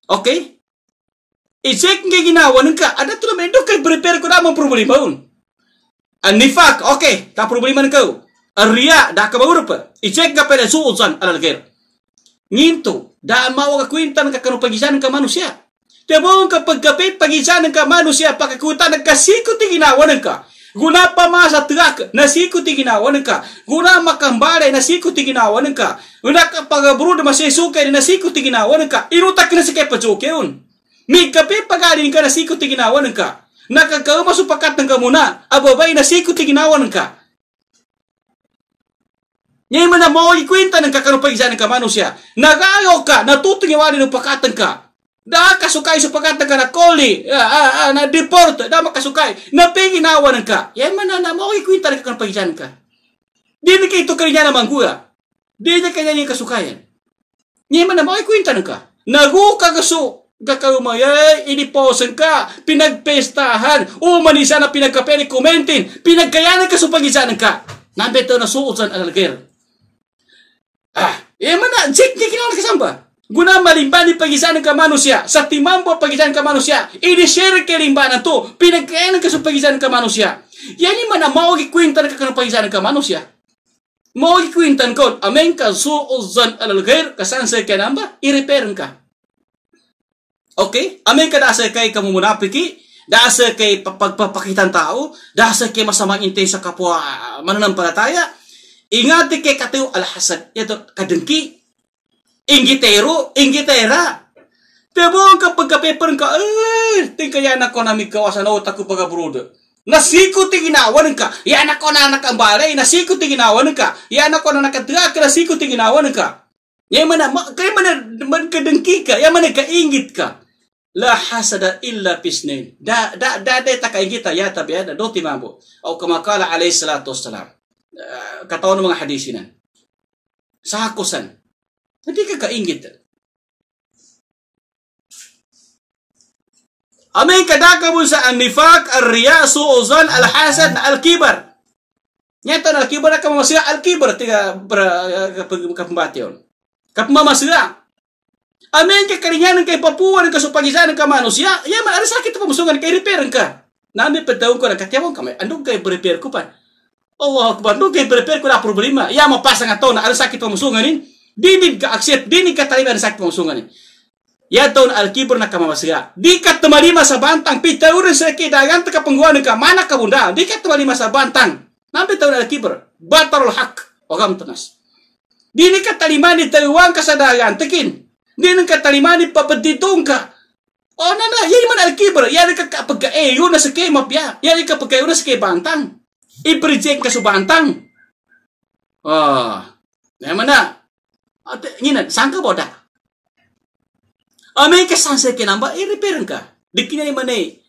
oke okay? isek ki ginawan ka ada tu mendo ka prepare ko damo probleman an nifak oke okay. ta probleman kau ria da ka baurupa isek ka pere alal ger ngintu da mau ka kuintan ka pagisan ka manusia Dabong kapag kape pagisan ka manusia pakakutan nagkasikot ginawan ka Guna pamasa tegak nasi ku tiginawan ka. Guna makambare nasi ku tiginawan ka. Guna pagaburu de masesu ka nasi ku tiginawan ka. Iru tak nasi kay pajukeun. Mi kape pagalin ka nasi ku tiginawan ka. Nakakao masupakat ng kamuna. Ababay nasi ku tiginawan ka. Ngayon man na maulikwenta ng kakarupay ng kamanosya. Nagayo ka, natutong iwali ng pakatan ka. Ah, ah, ah, da kasukay sa pagkat nga nakoli, uh, uh, na deport, da makasukay. Napinginawan ka. Yan man na mo ikwinta ka kan pagyan ka. Di ni kay tukar niya naman kuya. Di niya kanya niya kasukayan. Niya man na mo ikwinta ka. Nagu kagasu Gakaumaya, iniposan ka, pinagpestahan, umanisa na pinagkape ni kumentin, pinagkayanan ka supagisanan ka. Nambito na suot sa alger. Ah, eh man na, Jake, di kinawal ka saan Guna malimbani pagisan ka manusia. Sa timambo pagisan ka manusia. Ini share ke limbana to. Pinagkainan ka sa pagisan ka manusia. Yan yung mana maugi kwintan ka ng pagisan ka manusia. Maugi kwintan ko. Amen ka suuzan alal gair. Kasan sa ka namba. i oke, ka. Okay? Amen ka dasa kay kamumunapiki. Dasa kay pagpapakitan tao. Dasa kay masamang intay sa kapwa mananampalataya. Ingati kay katiw alahasad Ito kadengki ingitero ingitera Tebong ka pagkapeper ka, eh, ting kaya na ko namin kawasan o taku pagabrudo. Nasiko tinginawan ka, ya ako na anak ang balay, nasiko tinginawan ka, anak ako na nakatira ka, nasiko tinginawan ka. ya man na, kaya man man kadengki ka, ya man kaingit ka. La hasada illa pisnin. Da, da, da, da, takaingita, ya tabi, ya, do timambo. O kamakala alayhi salatu wassalam. Uh, eh, katawan ng mga hadisinan. Sa tapi kakain kita. Amin kadaka busa sa anifak ar-riya, su'uzan, al-hasad, al-kibar. Nyata al-kibar akan masih al-kibar tiga eh, Amin ke keringanan ke Papua ke supagisan ke manusia, ya mana ada sakit pemusungan ke repair ka. Nami petau ko nakatiaw ka, andong kay anu repair ko pa. Allah akbar, andong kay repair ko la problema. Ya mapasang ato na ada sakit pemusungan ini. Dinin ka akset, dinin ka taliban sakit mausungan. Ya tahun al-kibur na kamawasira. Di ka tumalima sa bantang, pitaurin sa kidagan ka pangguanin ka, mana ka bunda, di ka tumalima sa bantang. Nampi tahun al-kibur, batarul hak, ogam tunas. Dinin ka taliman ni taliwang kasadagan, tekin. Dinin ka taliman ni papatitong ka, Oh, na na, yay man alkibra, yari ka kapagkaeyo na sa kay mapya, yari ka pagkaeyo na sa kay bantang. I-reject ka sa bantang. Oh, na ngina, sangka boda. ame ke eh, sanse ke namba e repair ka dikine mane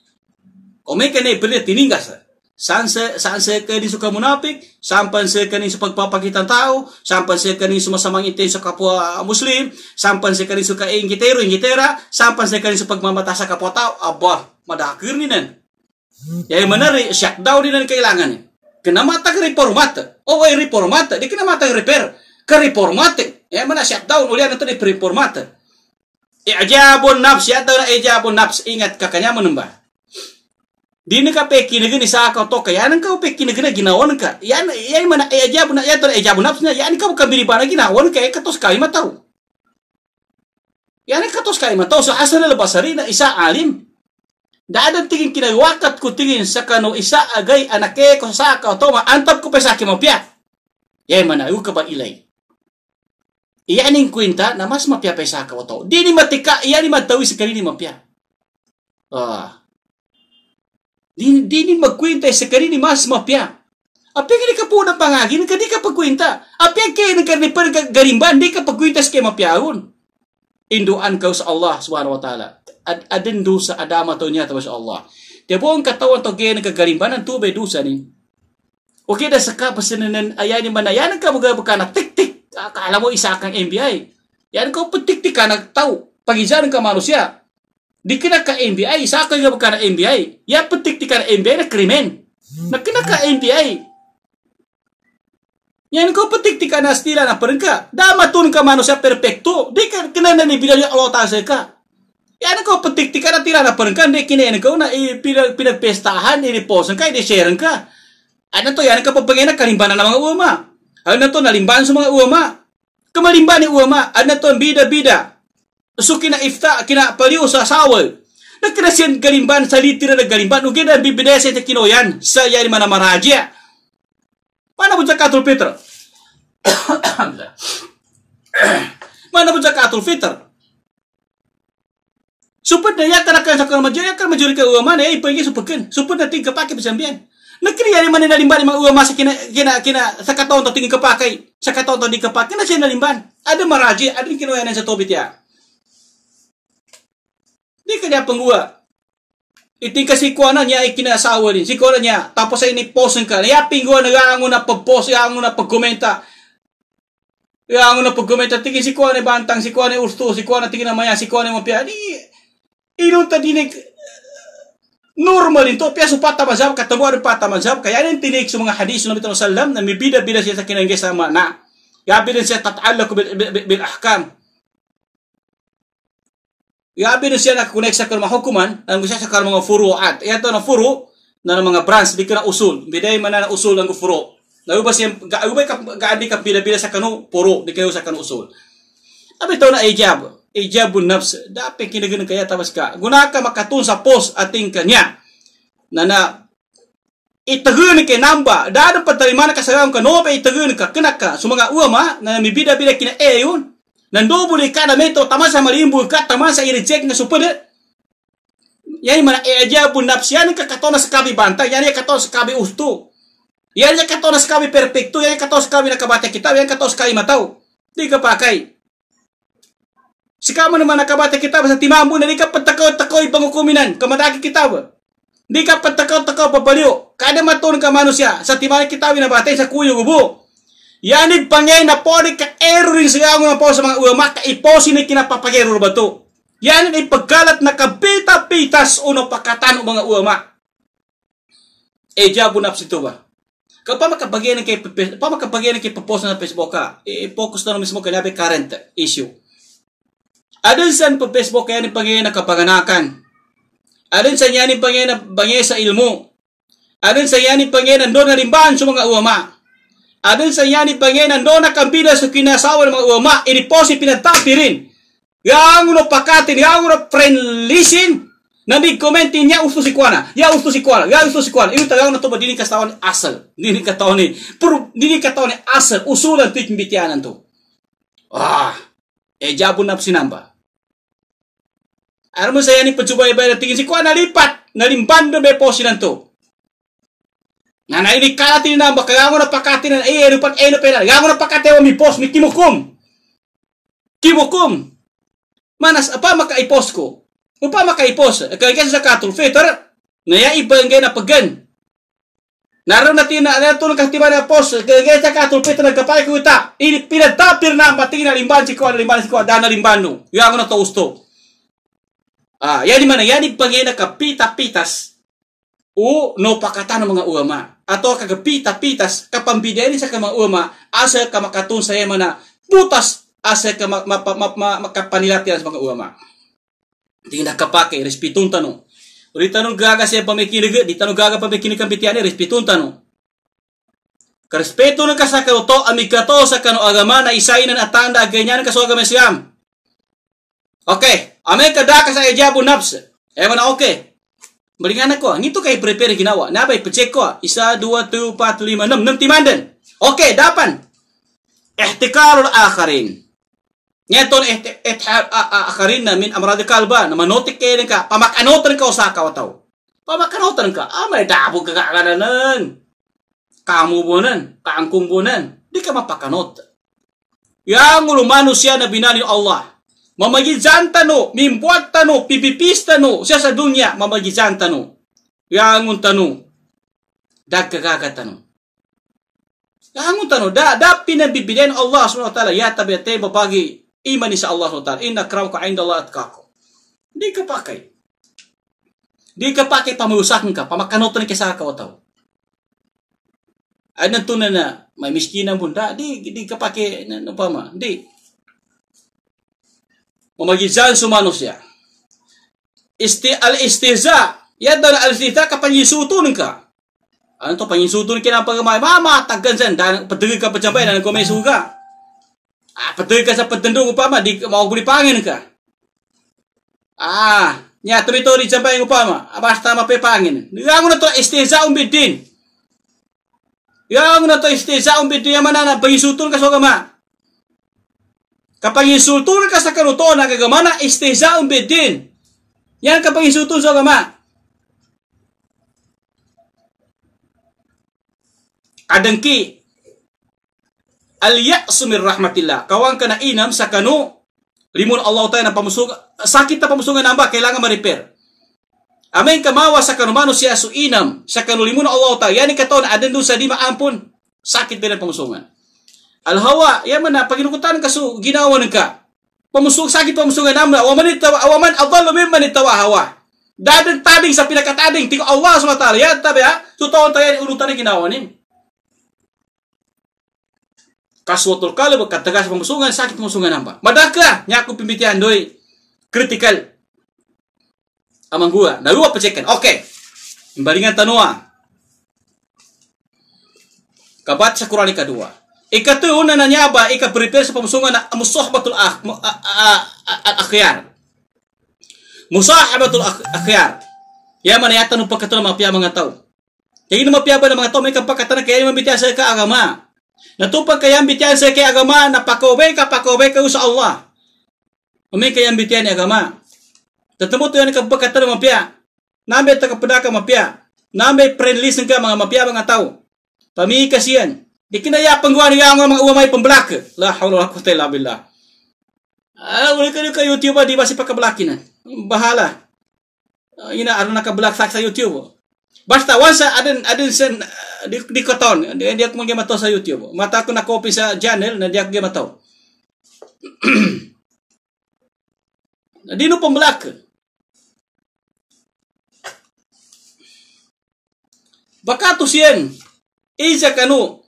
ome ke ne belet tininga sa sanse sanse ke di suka munafik sampan se ke ni papa kita tahu sampan se ke ni semua samang ite suka pua muslim sampan se ke ni suka ingiteru eh, ingitera sampan se ke ni suka mama tasa kapua tahu abah madakir ni nen ya mana syak dau ni nen kehilangan kena mata ke reformat oh eh, reformat dia kena mata repair ke reformat ya mana siap daun ulian itu diberi permata Ijabun nafs ya tara ijabun nafs ingat kakaknya menembah. Dini ka peki negeri sa ka to ka yan ka peki negeri nawan kak ya ya mana ijabun ya tara ijabun nafsnya yan ka bukan biri bana ginawan ka kau ya, tos kalimat tahu. Yan ka tos kalimat tahu so asalnya lepas hari na isa alim. Da ada tingin wakat ku tingin sekarang isa agai anake ko sa ka to ma antap ku pesaki mo pia. Yan mana u ka ba Iya ning kuinta na mas mapia pesa ka oto. Di ni matika iya ni matawi sekali ni mapia. Ah. Di, di ni magkwinta sekali ni mas mapia. Apa yang ka po pangagi ni ka di ka pagkwinta. Apa kay nagkarnipar ka garimban di ka pagkwinta sa kay mapiaon. Induan kau sa Allah subhanahu wa ta'ala. Ad, adin dosa adama to niya tawas Allah. Tiyapo ang katawan to kaya nagkagarimban ang tubay dosa ni. Okay da saka pasinanan ayanin man ayanan ka mga buka na tik tik Akala mo isa kang MBI. Yan petik patikti ka nagtaw, Pagijaran ka manusia. Di kina ka MBI, isa ka nga ka MBI. Yan petik ka na MBI na krimen. Na kina ka MBI. Yan petik patikti ka na stila na parin ka. Damatun ka manusia perfecto. Di ka kina na nibilang yung alotase ka. Yan kau petik tika na tira na parin ka. Di kina ya hmm. ya kau na pinagpestahan, iniposan ka, inishare ka. Ano to, yan ka papagay na kalimbanan na mga uma. Ana to nalimbaan sa mga uwama. Kamalimbaan ni uwama. Ana to bida-bida. So kina ifta, kina paliw sa sawal. Nakina galimban sa litira na galimban. Ugin na bibidaya sa yan, sa yari manamarajia. Mana po sa katul Peter? Mana po sa katul Peter? Supad na yakar akan sa kalmajuri, yakar majuri ka uwama na ipahingi supakin. Supad na tingkapakip sa ambiyan. Nagkriya naman na nalimban yung mga uwa sa kina, kina, kina, sa katawan to tingin kapakay. Sa katawan to di kapak. Kina siya nalimban. Ada maraji, ada kinuha na sa tobit ya. Di kanya panguha. Iting kasi kuana niya ay kinasawa din. Si kuana niya. Tapos ay ni-post ka. Kaya pingguha nag-aangon na pag-post, aangon na pag-komenta. Aangon na pag-komenta. Tingin si kuana bantang, si kuana urto, si kuana tingin na maya, si kuana mapia. Di, inunta dinig, eh. Normal ito. Piyaso patamazab, katamuan patamazab. Kaya nang tinik sa mga hadis ng Nabi Sallam na may bida-bida siya sa kinanggay sa mga na. Gabi din siya tatalaku bil ahkam. Gabi din siya nakakunek sa karma hukuman nang gusto sa karma mga furuat. Ito na furu na ng mga branch, di ka na usul. Biday man na usul ang furu. Nalubas siya, gabi ka, gabi ka bida-bida sa kanu, puro, di kayo sa kanu usul. Abi ito na ijab. ijabu nafs da pe kinagin kaya tabaska gunaka makatun sa pos ating kanya na itagun ke namba da ada patarimana ka sayam ka nobe itagun ka kenaka sumanga uama ah, na mibida bida kina eyun nando boleh kana meto tamasa marimbu ka tamasa irejek na supede eh. yani mana Ijabun nafs yani ka katona sekabi banta yani katona sekabi ustu yani katona sekabi perfecto yani katona sekabi nakabate kita, yani katona sekabi matau di pakai Sika mo naman nakabati kita sa timambo na di ka patakaw-takaw bangukuminan. Kamataki kita ba? Di ka patakaw-takaw babaliw. Kada matun ka mano siya sa timali kita winabatay sa kuyo bubo. Yanib pangay na po ni ka-ero rin siya nga po sa mga uwama ka iposi ni kinapapagero ba to. Yan ay pagkalat na kabita-pitas uno napakatan o mga uwama. E eh, jabo na sito ba? Kapag makabagyan kay, kapag makabagyan kay papos na Facebook ka, ah, i-focus eh, na mismo kay current issue. Adun san pa Facebook kaya ni Panginoon nakapanganakan. Adun sa niya ni Panginoon sa ilmu. Adun sa niya ni Panginoon doon na limbaan sa mga uwama. Adun sa niya ni Panginoon doon na kampila sa kinasawa ng mga uwama. Iniposi pinagtapi rin. Yang ya uno pakatin, yang ya uno friendlisin, Nabi komenti nya ustu si kuana, ya ustu si kuana, ya ustu si kuana. Ini tahu na to dini kastawan asal, dini kataon ni, pur dini kataon asal usulan tu pembitianan tu. Ah, ejabu eh, napsi namba mo saya ni pecubai bayar tinggi si kuah nalipat nalimban do be posi nanto. Nana ini kala tini namba kagango na pakati na eh, eh, iya rupat eh, iya no pera. Gango na pakati wa mi pos mi kimukum. Kimukum. Manas apa maka ko? Upa maka ipos. Kaya sa katul fitur na ya ibangay na pagan. Naroon natin na ano itong katiba na pos. Kaya sa katul fitur na kapay ko ita. Pinatapir na matingin na limban si kuwa na limban si kuwa dana limbano. Yung ako na to Usto. Ah, ya di mana? Ya di pangena pita-pitas. O no pakatan mga uama. atau ka pita-pitas kapambideni sa kama uama asa ka makatun mana putas asa ka makapanilatian sa mga uama. tidak kepake respitong tanong. Uri tanong gaga ya pemikir pamikinig, di tanong gaga pamikinig kang pitiani, respitong tanong. Karespeto ng to, amikato sa agama na isainan atanda tanda ganyan kaso agama Oke, ame kada saya ejabu nafs. Eh, mana oke. aku. ko, tuh kayak prepare ginawa. Napa pecek ko? Isa, dua, tu, empat, lima, enam, enam timanden. Oke, dapan. Ihtikarul akharin. Ngeton ihtihar eh, eh, akharin na min amrad kalba. Nama notik kayo ka. Pamakanotan ka usaka wataw. Pamakanotan ka. Ah, may dabo ka Kamu bonen, kangkung Di ka mapakanot. Yang ulu manusia na binani Allah mamagizantanu pipipis pipipistanu sia sa dunya mamagizantanu yanguntanu dakkakakatanu yanguntanu da da pinabibiden Allah SWT, ya tabi ya tayo babagi iman sa Allah subhanahu kraw ka inna Allah at kako. di ka pakay. di ka pakay pamayusakin ka pamakanotan ka sa ka ada ay nantunan na may miskinan bunda, di di ka pa ma, di Memagizan su manusia. Isti al-istiza. ya na al-istiza ka panyisutun ka. Ano to, panyisutun ka ng kemai Mama, taggan saan. Dan padagay ka pajambay na nagkumay suga. Ah, padagay ka sa padandong upama. Di beri ah, pangin ka. Ah, nya tori-tori Apa upama. Basta mapipangin. Yang na to, istiza umbidin. Yang na to istiza umbidin yaman na panyisutun ka so Kapag insultura ka sa karutuan ng isteza ang bedin. Yan kapag insulto sa gama. Kadangki. Al-ya'su rahmatillah. Kawang ka na inam sa kanu. Limon Allah tayo na pamusuga. Sakit na pamusuga na ba? Kailangan ma-repair. Amin kamawa sa kanumano siya su inam. Sa kanulimon Allah tayo. Yan ikataon, adan doon sa di maampun, Sakit din ang pamusungan al mana? Pagi paginukutan kasu ginawan ka pamusuk sakit pamusuk namna wa man tawa wa Allah adallu mimman tawa hawa dadeng tading sa tading tiko Allah SWT ya tabi ya, tutawon tayo urutan ginawanin kaswatul kalib katagas pamusungan sakit pamusungan namba. madaka nyaku pembicaraan doi critical amang gua na luwa pecekan oke okay. Imbalingan tanua kabat sakurani kedua Ika tu una na nyaba ika prepare sa pamsungan na musahabatul akhyar. Musahabatul akhyar. Ya mana yata nu pakatuna mapia mga tao. Kaya ino pia ba ng mga tao may kapakatana kaya yung bitiasa ka agama. Natupag kaya bitiasa kay agama na pakobay ka pakobay ka sa Allah. Umay kaya bitian ni agama. Tatamo to yan kapakatana mapia. Nabe ta kapadaka mapia. Nabe friendly ka mga mapia mga tao. Pamikasiyan. Dikina ya pengguan yang orang umai pembelaka. La haula wala quwwata illa billah. Ah, boleh kena YouTube di basi pakai belakina. Bahala. Ah, Ina aruna nak belak saksa YouTube. Basta wasa ada ada sen di, di koton dia dia kung mato sa YouTube. Mata aku nak copy sa channel na dia kemudian mato. Dino pembelaka. Baka to siyan. kanu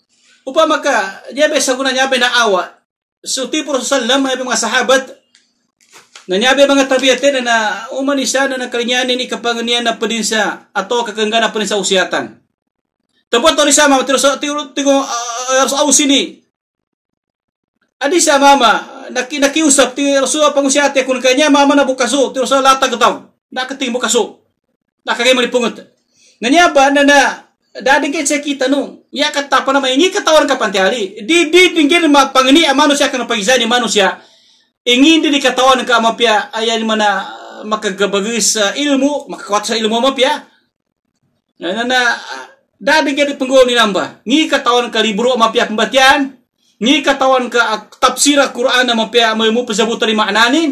Upang maka, niya sa guna niya na awa. So, prosesal Rasulullah, may mga sahabat, na niya mga tabiatin na umani siya na nakalinyanin ni kapanganian na pa din ato kakangga na pa din sa usyatan. Tapos to ni siya mama, tiro tigo sa ausini. Ah, ah, Adi siya mama, naki, nakiusap, tiro sa pangusyate, kung kanya mama na bukaso, tiro sa latag taw, nakating bukaso, nakagay manipungot. Nanyaba na na, dadeng ke cek kita nu ya kata apa nama ini orang kapan tiari di di pinggir pangini ya manusia kena pagi manusia ingin di orang ke ama pia ayah di mana maka gebagus eh, ilmu maka kuat ilmu ama pia nah nah, nah dadeng ke di penggol ni nambah ni orang ke libur ama pia pembatian ni orang ke tafsir Quran ama pia ilmu pezabutan di maknanin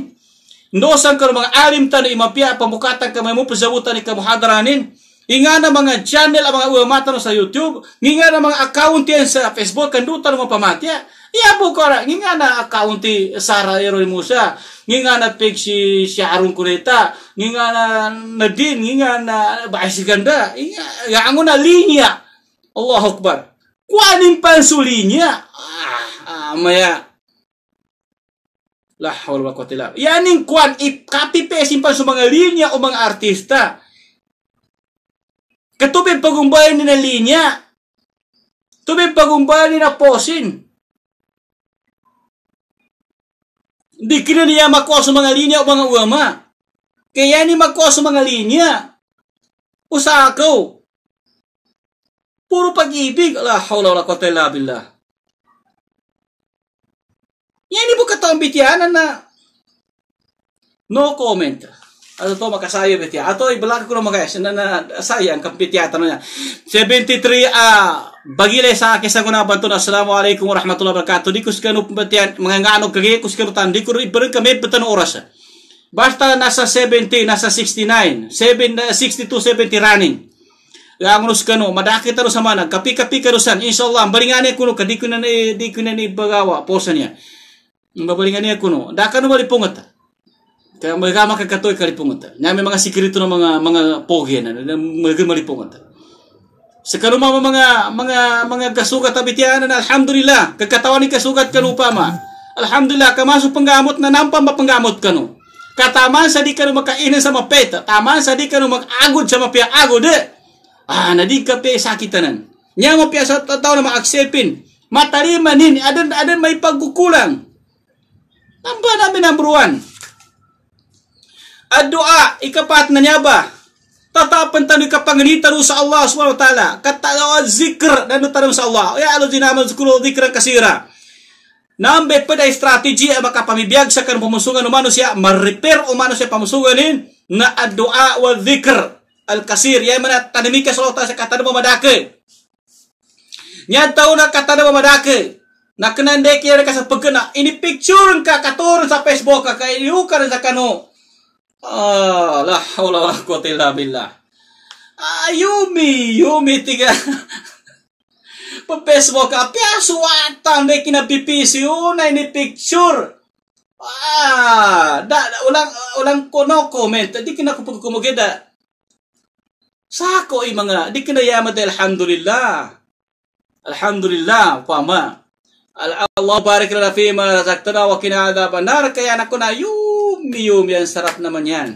dosa ke mga alim tani ima pia pemukatan ke pesebut pezabutan di kemuhadranin Inga na mga channel ang mga uamata sa YouTube, nginga na mga account sa Facebook, kandutan mo pamatya. Iya po ko ra, nginga na account ti Sara Eroy Musa, nginga na pig si Arun Kureta, nginga na Nadine, nginga na Baisi Ganda, inga, gango linya. Allah Akbar. Kuanin pansulinya. Ah, ah, maya. lah, wala wa quwwata illa billah. Ya, kuan it pa sa mga linya o mga artista. Katubig pagumbayan ni na linya. Tubig pagumbayan ni na posin. Hindi kina niya makuha sa mga linya o mga uwama. Kaya ni makuha sa mga linya. O sa ako. Puro pag-ibig. La hawla wala kota illa billah. Yan ibo katong bityanan na no comment. ato to makasayo biti ya? ato belak ko maka na, na sayang kampiti ya, ya. ato ah, nya. 73 a bagi bagile sa kesa ko na bantu assalamu alaikum warahmatullahi wabarakatuh di kuskanu pembetian mengangano kage kuskanu tan di kuru iberen kami betan oras basta nasa 70 nasa 69 7 62 70 running yang nus kanu madaki taru sama nak kapi kapi kerusan insyaallah beringane kuno kadikunan di dikunan e bagawa posanya baringane kuno Dakano bali pungata Kaya mga makakatoy kalipungan ta. Nya may mga sikirito ng mga mga pogi na mga malipungan ta. Sa kaluma mga mga mga kasugat abitian na alhamdulillah kakatawan ni kasugat kalupa ma. Alhamdulillah kamasok panggamot na nampam ba panggamot kanu. Kataman sa di ka makainan sa mapeta. Taman sa di ka magagod sa mapiagod eh. Ah, na di ka pi sakitanan. Nya mo pia sa tao na maaksepin. Matarima nin. Adan, adan may pagkukulang. Namba namin number one. Doa ikapat na niya ba? Tatapan ni taru sa Allah subhanahu wa ta'ala. Katalawa zikr dan nutanong sa Allah. Ya Allah dinaman zikr zikran kasira. Nambet pa strategi strategy ya, ay makapamibiyag sa kanong pamusungan manusia, ma-repair o manusia pamusunganin na adua wa zikr al-kasir. Ya man at tanimika sa Allah sa kata na mamadake. Nya tau na kata na mamadake. Nakanandek yan ka sa pegena Ini picture ka katur sa Facebook ka, kayu ka sa Ah, la haula billah. Ah, Yumi, Yumi tiga. Pepes mo ka, ya, piasuatan, may pipisi una ini picture. Ah, da, da, ulang, ulang kono no comment, di kinakupag kumagida. Sako i mga, ah. di ya, dahil alhamdulillah. Alhamdulillah, kwama. Allah barik lana fima razaqtana wa qina adhaban nar kaya nakuna Miyumi, ang sarap naman yan.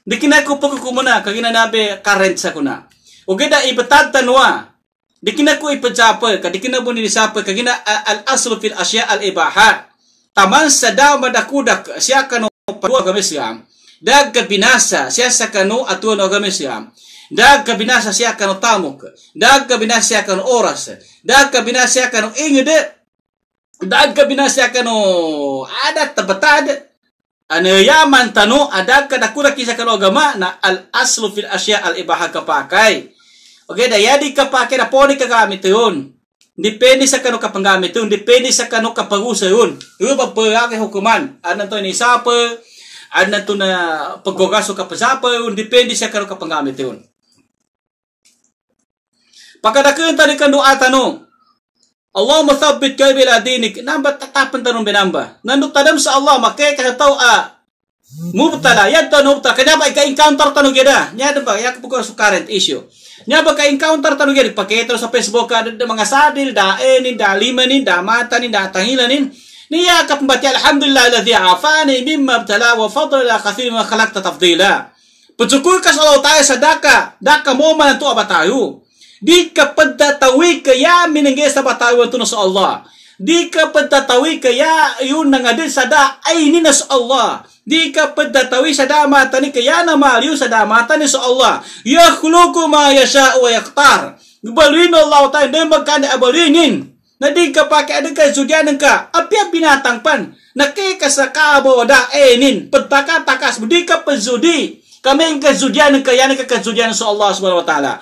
Di kinakupag ko kagina nabe current sa kuna. O gada, ipatattanwa. Di ko ipajapay, kadi kinabo nilisapay, kagina al-aslo fil asya al-ibahat. Taman sa daw madakudak, siya kanu paduwa gamis yam. Dag kabinasa, siya sa kanu atuan no gamis yam. Dag kabinasa siya kanu tamok. Dag kabinasa siya kanu oras. Dag kabinasa siya kanu ingede. Dag kabinasa siya kanu adat tabatad. ya yaman tanu kada kura kisah kalau agama na al aslu fil asya al ibaha kapakai. Oke, okay, daya di kapakai na poni kami tuun. Dipendi sa kanu kapanggami tuun, dipendi sa kanu kapagusa yun. Rupa perake hukuman. Anan to ni sapa, anan to na ka kapasapa yun, dipendi sa kanu kapanggami tuun. Pakadakun tadi kanu atanu Allah thabbit qalbi ila dinik. Namba tatapan tanong binamba. nanduk tadam sa Allah makay kaya tau a ah, mubtada ya tanong ta kenapa ka encounter tanong geda. Nya ba yak buka su current issue. Nya ba encounter tanong geda pakai terus sa Facebook ada mga sadil da enin eh da limanin da mata nin da ni Niya ka pembati alhamdulillah alladhi afani mimma ibtala wa fadla kathir ma khalaqta tafdila. Pagsukur ka sa Allah tayo sa daka, daka mo man di kapagtatawi kaya ke ya batawan tuno sa Allah. Di kapagtatawi kaya yun nangadil sa da ainin sa Allah. Di kapagtatawi sa da mata ni kaya na maliw sadah matani ya mata ni sa Allah. Yakhluku ma yasha wa yaktar. Gabalin Allah tayo na magkani abalinin. Na di ka pakai ada kay sudyanan ka. Apiang binatang pan. Nakikasakabo da enin. Pagtaka takas. budi ka pazudi. Kami ang kazudian ng kayanan kakasudian sa Allah subhanahu wa ta'ala.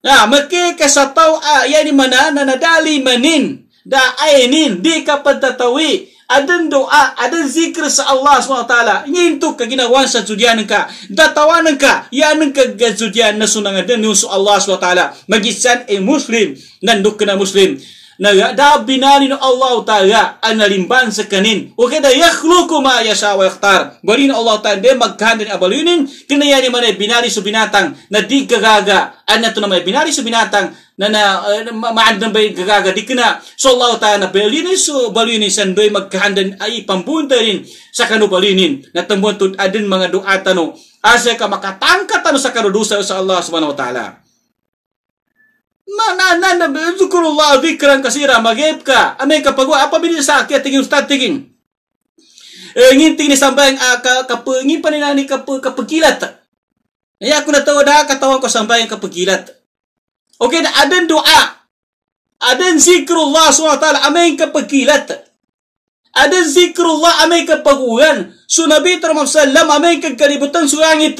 Nah, meki ke satau a ya di mana nanadali manin da ainin di kapat tatawi ada doa ada zikr sa Allah Subhanahu taala ngin tu ke ginawan sa judian ka da tawan ka ya nang ke gajudian na sunang adan nyu Allah Subhanahu taala magisan e eh, muslim nan duk muslim da binali no Allah Ta'ala ang nalimban sa kanin. O kada yakhluku ma yasha wa yakhtar. Bari no Allah Ta'ala de magkanda ni abalunin, kinayani man ay binali sa binatang na di gagaga. Ano to naman ay binali sa binatang na na uh, eh, maandan ba gagaga di kana. So Allah Ta'ala balunin so balunin san doy magkanda ay pambunta rin sa kanubalinin. Natambuan to adin mga duata no. Asa ka makatangkat ano sa karudusa sa Allah Subhanahu Wa Ta'ala. Mana nanda bezukurullah zikran kasira magepka. Amin ka pagua apa bini sakit tingin ustaz tingin. Eh ngin tingin sampai ang ah, aka ka pengi paninani ka pe ka pegilat. Ya aku nak tahu dah kata orang kau sampai ang ka pegilat. Okey dah ada doa. Ada zikrullah SWT amin ka pegilat. Ada zikrullah amin ka paguran. Su Nabi Muhammad sallam amin ka keributan surangit.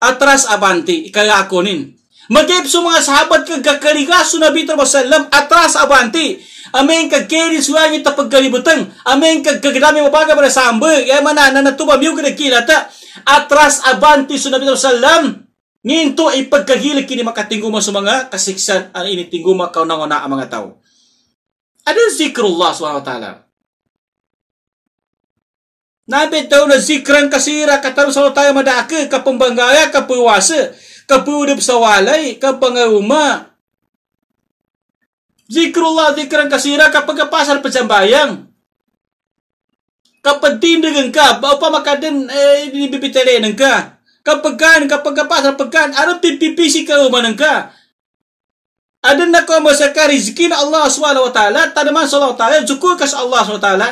Atras abanti ikalakonin. Magayap sa mga sahabat kagkakaligaso Nabi Sallam atras abanti. Amen kagkeri suya niya tapagkalibutan. Amen kagkagadami mabaga para sambal. Kaya manana na miyong kinagkilata. Atras abanti sa Nabi Sallam. ay pagkahilig kini makatingguma sa mga kasiksan ang initingguma kaunang-una ang mga tao. Ano zikrullah subhanahu wa ta'ala? Nabi daw na zikran kasira kataro sa tayo madaka kapumbangaya kapuwasa kepudep sa walay, kapangaruma. zikrullah zikrang kasira kapag pasar bayang. kapag tindagan ka upang makaden eh, dinibibitalinan ka kan, kapag pasar pagan anong pipipisi ka umanan ka ada na ko masaka rizki na Allah SWT, wa ta'ala tanaman sa Allah ta'ala zukur ka sa Allah swt, wa ta'ala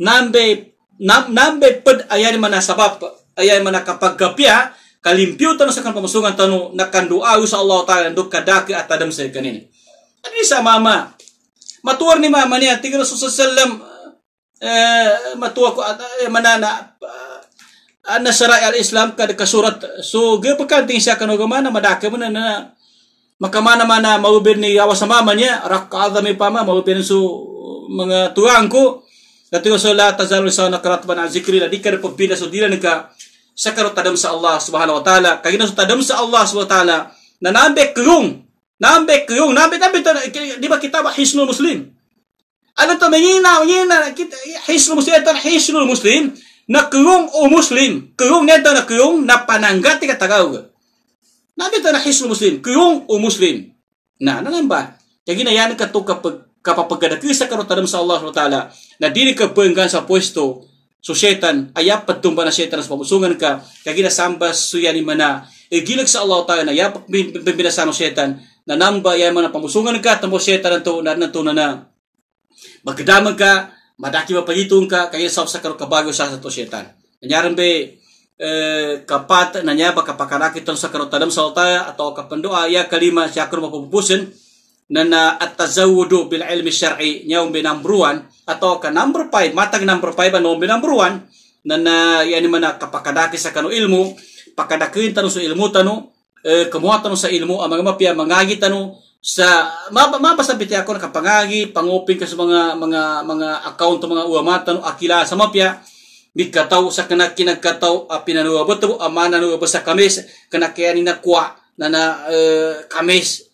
nambe nam, nambe pad ayan mana sabab ayan mana kapag kapya, kalimpyutan sa kanang pamasungan tanu nakanduayo sa Allah Ta'ala do kadaki at adam sa kanin. Ano sa mama? Matuwar ni mama niya tigro sa sallam eh, matuwa ko at eh, manana uh, nasara al Islam kad kasurat so gapakan ting siya kanugama na madaka mo na, na makamana man na mawubin ni awas sa mama niya rakada may pama mawubin so mga tuwang ko Dati ko sa lahat tazalo sa nakaratban ang zikri na di ka rin pagpila so di lang sa karutadam sa Allah subhanahu wa ta'ala kagina sa tadam sa Allah subhanahu wa ta'ala na nambe kuyong nambe kuyong nambe nambe di ba kita ba hisnul muslim ano to mangina mangina kita hisnul muslim ito hisnul muslim na kuyong o muslim kuyong neto na kuyong na pananggati katagaw nambe to na hisnul muslim kuyong o muslim na nanan ba kagina yan ka to kapag kapapagkadakisa karutadam sa Allah subhanahu wa ta'ala na dili ka penggan sa pwesto so setan ayapat patumba na setan sa pamusungan ka kagina samba suyani mana igilag eh, sa Allah tayo na yapak bimbinasano setan na namba yay man pamusungan ka tambo setan nanto na nanto na na magdamag ka madaki pagitong ka kagina sa sa kabago sa to setan. Nyaran be eh, kapat nanya ba pakarakit sa karotadam sa Allah atau kapandoa ya kalima siya kung mapupusin Ano na na at tazawudu bil ilmi syar'i nyaw bi number 1 ato ka number 5 matang number 5 ano bi number 1 na na yani man kapakadaki sa kanu ilmu pakadakin tanu sa ilmu tanu eh, kumuha tanu sa ilmu ang mga mapia mangagi tanu sa mabasa ako na kapangagi pangupin ka sa mga mga mga account mga uamata no akila sa mapya bigkataw sa kana kinagkataw a ah, pinanuwa bato amana nuwa sa kamis kana kaya ni na na uh, kamis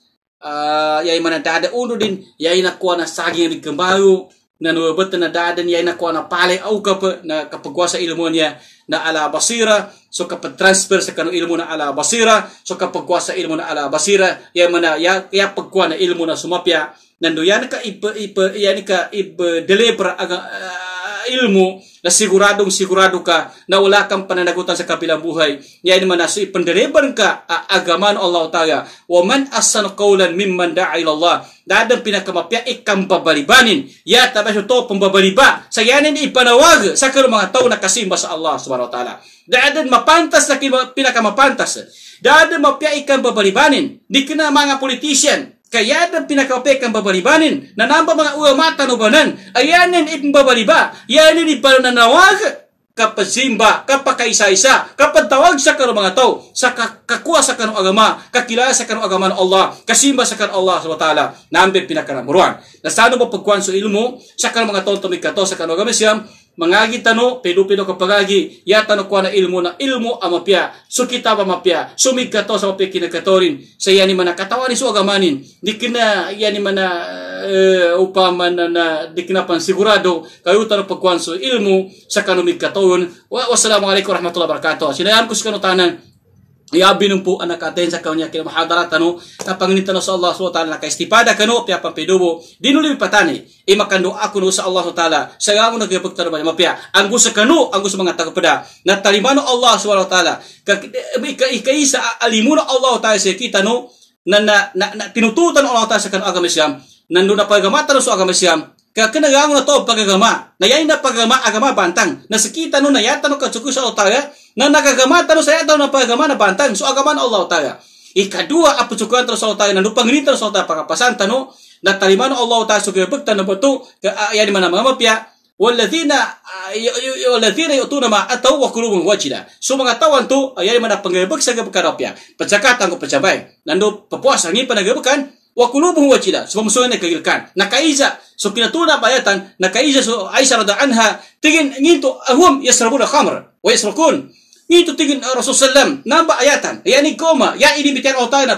uh, yai mana dada din yai na kuana saging yang kembaru na nuwabet na dadan yai na kuana pale au kapa na kapaguasa ilmunya na ala basira so kapatransfer sa kanu ilmu na ala basira so kapaguasa ilmu na ala basira yai mana ya ya pagkuan na ilmu na sumapya ya yan ka ipe ipe yan ka ipe deliver aga uh, ilmu na siguradong sigurado ka na wala kang pananagutan sa kabilang buhay. Ngayon man nasa ipandereban ka agaman Allah Ta'ala. Wa man asan kaulan mimman da'a Allah. Dadang pinakamapya ikang babalibanin. Ya tabas ito pambabaliba. Sa yanin ipanawag sa mga tao na kasimba sa Allah Subhanahu Wa Ta'ala. Dadang mapantas na pinakamapantas. Dadang mapya ikang babalibanin. Di ka na mga politician kaya ng pinakaupek ang babalibanin, nanamba mga uamata no banan, ayanin itong babaliba, ayanin ipananawag, kapasimba, kapakaisa-isa, kapatawag sa karo mga tao, sa kakuha sa kanong agama, kakilala sa kanong agama ng Allah, kasimba sa kanong Allah subhanahu wa ta'ala, nambe pinakaramuruan. Nasano ba pagkuhan sa ilmo, sa kanong mga tao tumikato, sa kanong agama siyam, mangagi tano pedupino kapagagi yatan ko na ilmo na ilmo amapya sukita pa mapya sumigkato sa mapya kinakatorin sa iya ni mana katawan ni agamanin di kina iya ni mana uh, eh, upaman na, na di kina pansigurado kayutan ng pagkwanso ilmo sa kanumigkatoyon wassalamu alaikum warahmatullahi wabarakatuh sinayan ko sa kanutanan ya binumpu anak atensa kaunya kila muhadaratanu tapanginitano sa Allah SWT wa ta'ala kanu pia pampidubo dinuli patani imakando aku no sa Allah subhanahu wa ta'ala sayango nagapagtarba niya mapia anggo sa kanu anggo sa mga tagapada natalimano Allah subhanahu ikaisa nah, alimuno Allah ta'ala sa kita no na, na, na, na tinututan Allah ta'ala sa kanu agama Islam nandun na pagamata sa agama Islam ka kana na to pagagama na yai na pagagama agama bantang na sekita no na yata no kacuku sa utara na nagagama tano saya tano na pagagama na bantang so agama na Allah utara ikadua apa cukuan terus Allah utara na lupang rin terus Allah para pasan tanu, na talima no Allah utara sugya bekta na betu ah, ya di mana mga mapya waladzina ah, waladzina yutuna nama atau wa qulubun wajila so mga tu to di ah, mana panggabek sa gabkarapya pecakatan ko pecabai nando pepuas ngi panagabekan wa qulubuhum wajila ini kegilkan nah, kagilkan nakaija so kinatuna bayatan nakaija so Aisyah rada anha tigin ngintu ahum yasrabuna khamr wa yasrakun ngintu tigin eh, rasul sallam namba ayatan ya yani koma ya ini mitian otai na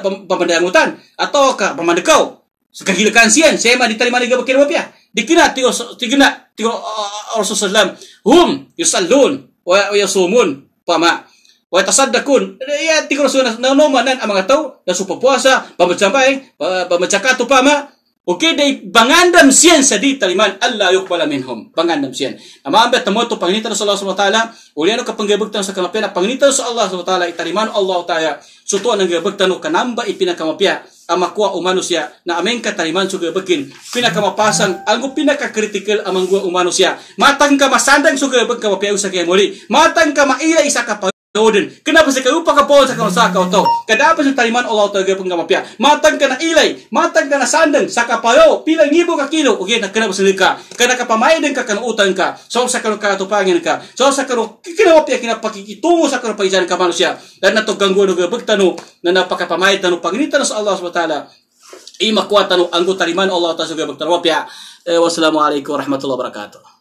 hutan atau ka pemandekau sekegilkan sian saya mah diterima lagi gabakir wapia dikina tigo tigina tio eh, rasul sallam hum yusallun wa yasumun pama wa tasaddaqun ya tikro suna na noma nan amang tau da supo puasa pamacampai pamacaka tu pama oke, day bangandam siyan sa di taliman Allah yukbala minhum. Bangandam siyan. Ama ambe tamo to panginita sa Allah subhanahu wa ta'ala. Uli ano kapanggabagtan sa kamapya panginita sa Allah subhanahu wa ta'ala italiman Allah ta'ala. So to ang gabagtan o kanamba ipinakamapya ama kuwa umanusya na ameng kataliman suga bagin pinakamapasang ang pinakakritikal amang kuwa umanusya matang ka masandang suga bag kamapya sa kaya muli matang ka maila isa ka Odin. Kenapa seka upa ka po sa kausa ka to? Kadapa sa taliman Allah to gapang kamapya. Matang kana ilay, matang kana sandeng, sa kapalo, pila ibo ka kilo. Okay, na kenapa sila ka? Kana ka pamaiden ka kan utan ka. So sa kanu katupangin ka. So sa kanu kinapapya kinapakikitungo sa kanu paijan ka manusia. Dan nato gangguan og bigtano na napakapamaid tanu pagnitan sa Allah subhanahu wa taala. Ima kuatan anggota liman Allah taala sa gapang tarwapya. Wassalamualaikum warahmatullahi wabarakatuh.